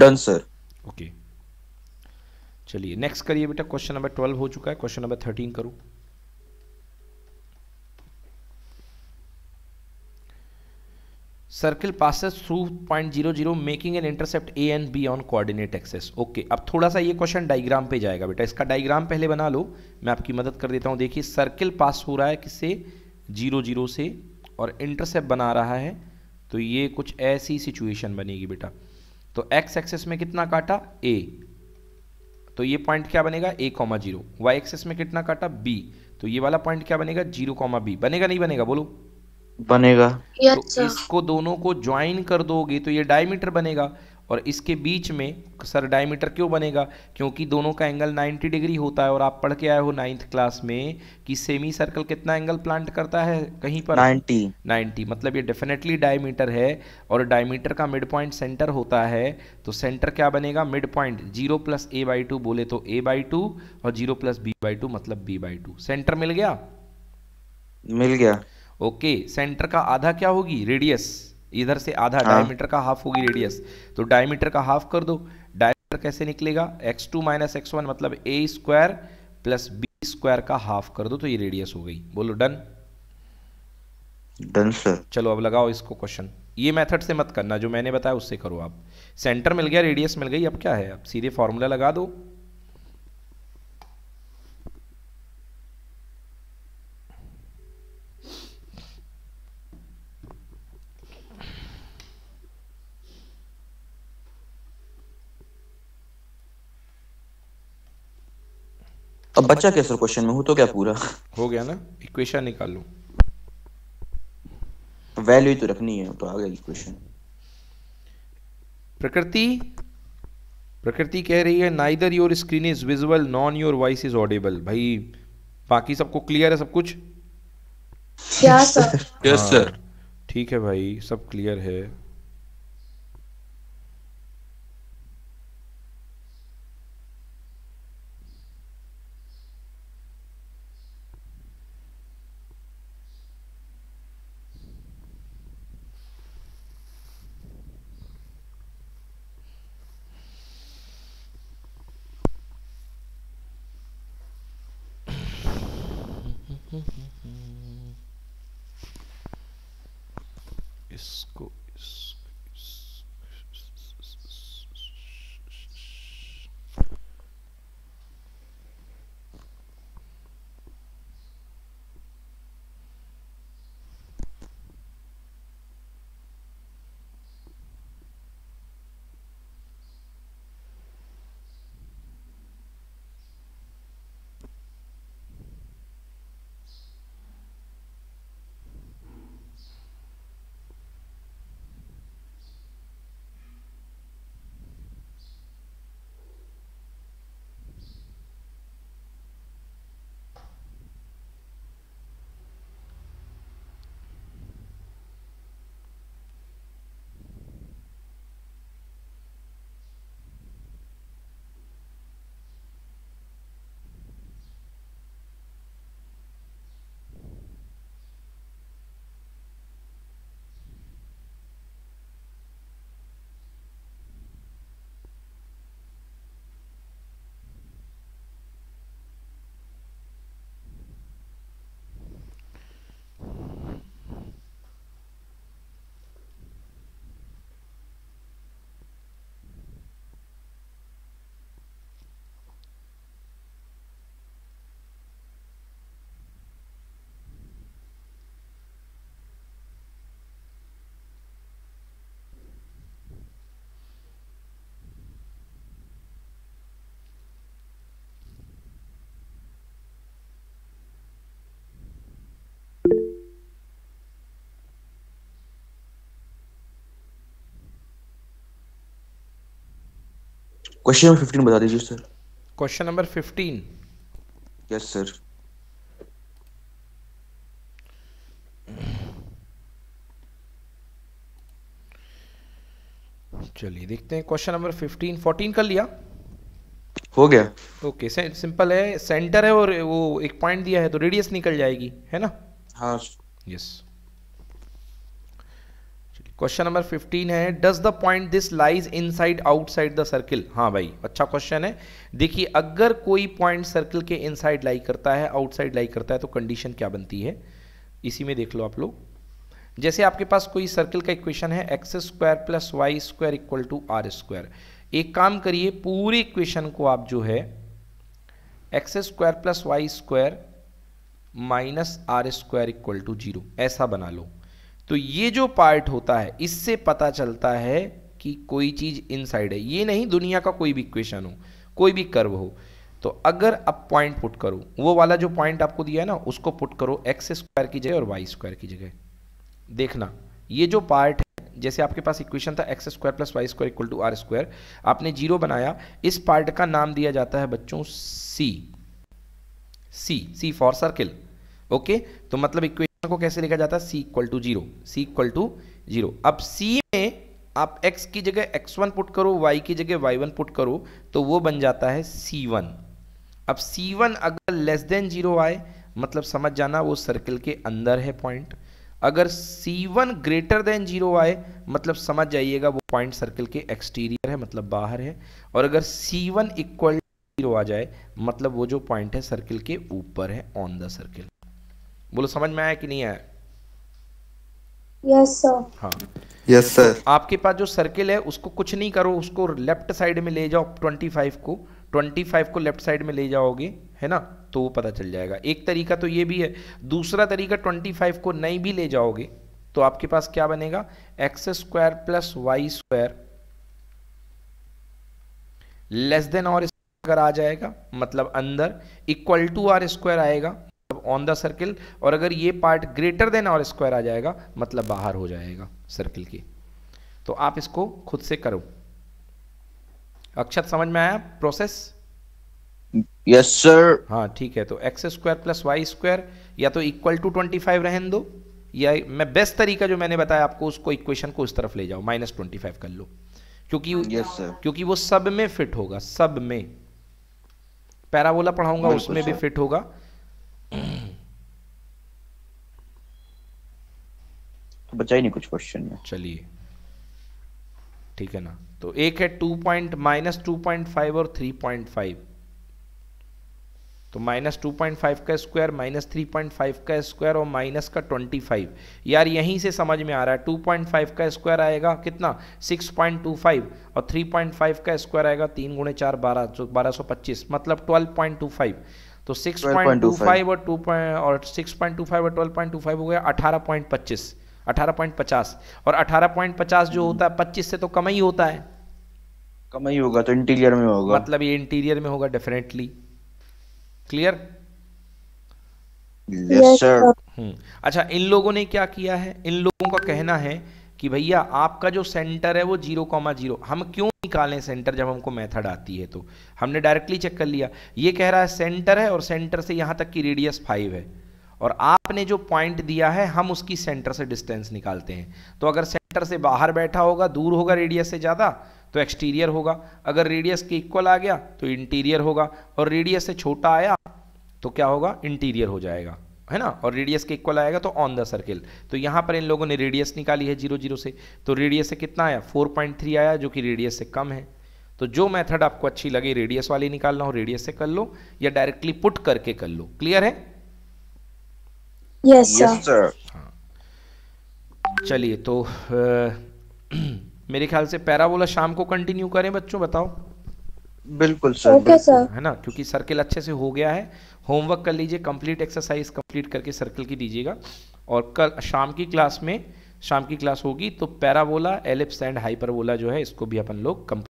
Done sir okay चलिए नेक्स्ट करिए बेटा क्वेश्चन नंबर ट्वेल्व हो चुका है क्वेश्चन नंबर थर्टीन करूँ circle passes through point zero zero making an intercept a and b on coordinate axes okay अब थोड़ा सा ये क्वेश्चन डायग्राम पे जाएगा बेटा इसका डायग्राम पहले बना लो मैं आपकी मदद कर देता हूँ देखिए सर्किल पास हो रहा है किससे जीरो जीरो से और इंटरसेप्ट बना रहा है तो ये कुछ ऐसी सिचुएशन बनेगी बेटा तो एक्स एक्सेस में कितना काटा ए तो ये पॉइंट क्या बनेगा a comma zero y axis में कितना काटा बी तो ये वाला पॉइंट क्या बनेगा जीरो कॉमा बी बनेगा नहीं बनेगा बोलो बनेगा तो इसको दोनों को ज्वाइन कर दोगे तो ये डायमीटर बनेगा और इसके बीच में सर डायमीटर क्यों बनेगा क्योंकि दोनों का एंगल 90 डिग्री होता है और आप पढ़ के आए हो नाइन्थ क्लास में कि सेमी सर्कल कितना एंगल प्लांट करता है कहीं पर 90 90 मतलब ये डेफिनेटली डायमीटर है और डायमीटर का मिड पॉइंट सेंटर होता है तो सेंटर क्या बनेगा mid point zero plus a by two बोले तो ए बाई टू और zero plus b by two मतलब बी बाई टू सेंटर मिल गया मिल गया ओके सेंटर का आधा क्या होगी रेडियस इधर से आधा हाँ। डायमीटर का हाफ होगी रेडियस तो डायमीटर का हाफ कर दो डायमीटर कैसे निकलेगा x two minus x one मतलब a square plus b square का हाफ कर दो तो ये रेडियस हो गई बोलो डन डन सर चलो अब लगाओ इसको क्वेश्चन ये मेथड से मत करना जो मैंने बताया उससे करो आप सेंटर मिल गया रेडियस मिल गई अब क्या है अब सीधे फॉर्मूला लगा दो अब बच्चा क्या सर क्वेश्चन में हूं तो क्या पूरा हो गया ना इक्वेशन निकाल लूँ वैल्यू तो रखनी है तो आ गया इक्वेशन प्रकृति प्रकृति कह रही है neither your screen is visual nor your voice is audible भाई बाकी सबको क्लियर है सब कुछ यस सर यस सर ठीक है भाई सब क्लियर है क्वेश्चन नंबर फिफ्टीन बता दीजिए sir question number fifteen yes sir चलिए देखते हैं क्वेश्चन नंबर फिफ्टीन फोर्टीन कर लिया हो गया ओके okay, सिंपल है सेंटर है और वो एक पॉइंट दिया है तो रेडियस निकल जाएगी है ना हाँ यस yes. क्वेश्चन नंबर 15 है does the point this lies inside outside the circle हाँ भाई अच्छा क्वेश्चन है देखिए अगर कोई पॉइंट सर्किल के इनसाइड लाई करता है आउटसाइड लाई करता है तो कंडीशन क्या बनती है इसी में देख लो आप लोग जैसे आपके पास कोई सर्किल का इक्वेशन है x square plus Y square equal to are square एक काम करिए पूरे इक्वेशन को आप जो है x square plus Y square minus r square equal to zero ऐसा बना लो तो ये जो पार्ट होता है इससे पता चलता है कि कोई चीज़ इनसाइड है ये नहीं दुनिया का कोई भी इक्वेशन हो कोई भी कर्व हो तो अगर आप पॉइंट पुट करो वो वाला जो पॉइंट आपको दिया है ना उसको पुट करो एक्स स्क्वायर की जगह और वाई स्क्वायर की जगह देखना ये जो पार्ट है जैसे आपके पास इक्वेशन था x square plus Y square equal to are square आपने जीरो बनाया इस पार्ट का नाम दिया जाता है बच्चों C C C for circle okay तो मतलब इक्वेशन को कैसे लिखा जाता है C equal to zero C equal to zero अब सी में आप x की जगह x1 पुट करो y की जगह y1 पुट करो तो वो बन जाता है c1 अब c1 अगर लेस देन जीरो आए मतलब समझ जाना वो सर्कल के अंदर है पॉइंट अगर c1 one greater than zero आए मतलब समझ जाइएगा वो पॉइंट सर्कल के एक्सटीरियर है मतलब बाहर है और अगर c1 वन इक्वल जीरो आ जाए मतलब वो जो पॉइंट है सर्कल के ऊपर है ऑन द सर्कल बोलो समझ में आया कि नहीं आया यस सर हाँ यस सर तो आपके पास जो सर्किल है उसको कुछ नहीं करो उसको लेफ्ट साइड में ले जाओ 25 को 25 को लेफ्ट साइड में ले जाओगे है ना तो वो पता चल जाएगा एक तरीका तो ये भी है दूसरा तरीका 25 को नहीं भी ले जाओगे तो आपके पास क्या बनेगा x square plus Y square less than और अगर आ जाएगा मतलब अंदर इक्वल टू आर स्क्वायर आएगा ऑन द सर्किल और अगर ये पार्ट ग्रेटर देन और स्क्वायर आ जाएगा मतलब बाहर हो जाएगा सर्किल की तो आप इसको खुद से करो अक्षत समझ में आया प्रोसेस यस सर हाँ ठीक है तो x square plus Y square या तो इक्वल टू ट्वेंटी फाइव रहन दो या मैं बेस्ट तरीका जो मैंने बताया आपको उसको इक्वेशन को इस तरफ ले जाओ माइनस ट्वेंटी फाइव कर लो क्योंकि yes, क्योंकि वो सब में फिट होगा सब में पैराबोला पढ़ाऊंगा उसमें भी फिट होगा तो बचा ही नहीं कुछ क्वेश्चन में चलिए ठीक है ना तो एक है two point minus two point five और थ्री पॉइंट फाइव तो माइनस टू पॉइंट फाइव का square minus three point five का स्क्वायर और माइनस का ट्वेंटी फाइव यार यहीं से समझ में आ रहा है टू पॉइंट फाइव का स्क्वायर आएगा कितना सिक्स पॉइंट टू फाइव और थ्री पॉइंट फाइव का स्क्वायर आएगा तीन गुणे चार बारह बारह सौ पच्चीस मतलब ट्वेल्व पॉइंट टू फाइव तो 6.25 और 2 और 6.25 और 12.25 हो गया 18.25 18.50 और 18.50 जो होता है 25 से तो कम ही होता है कम ही होगा तो इंटीरियर में होगा मतलब ये इंटीरियर में होगा डेफिनेटली क्लियर यस सर अच्छा इन लोगों ने क्या किया है इन लोगों का कहना है कि भैया आपका जो सेंटर है वो जीरो कॉमा जीरो हम क्यों निकालें सेंटर जब हमको मेथड आती है तो हमने डायरेक्टली चेक कर लिया ये कह रहा है सेंटर है और सेंटर से यहाँ तक की रेडियस फाइव है और आपने जो पॉइंट दिया है हम उसकी सेंटर से डिस्टेंस निकालते हैं तो अगर सेंटर से बाहर बैठा होगा दूर होगा रेडियस से ज़्यादा तो एक्सटीरियर होगा अगर रेडियस के इक्वल आ गया तो इंटीरियर होगा और रेडियस से छोटा आया तो क्या होगा इंटीरियर हो जाएगा है ना और रेडियस के इक्वल आएगा तो ऑन द सर्किल तो यहाँ पर इन लोगों ने रेडियस निकाली है जीरो जीरो से तो रेडियस से कितना आया फोर पॉइंट थ्री आया जो कि रेडियस से कम है तो जो मेथड आपको अच्छी लगे रेडियस वाली निकालना हो रेडियस से कर लो या डायरेक्टली पुट करके कर लो क्लियर है यस yes, सर हाँ चलिए तो आ, (clears throat) मेरे ख्याल से पैराबोला शाम को कंटिन्यू करें बच्चों बताओ बिल्कुल सर है ना क्योंकि सर्किल अच्छे से हो गया है होमवर्क कर लीजिए कंप्लीट एक्सरसाइज कंप्लीट करके सर्कल की दीजिएगा और कल शाम की क्लास में शाम की क्लास होगी तो पैराबोला एलिप्स एंड हाइपरबोला जो है इसको भी अपन लोग कंप्लीट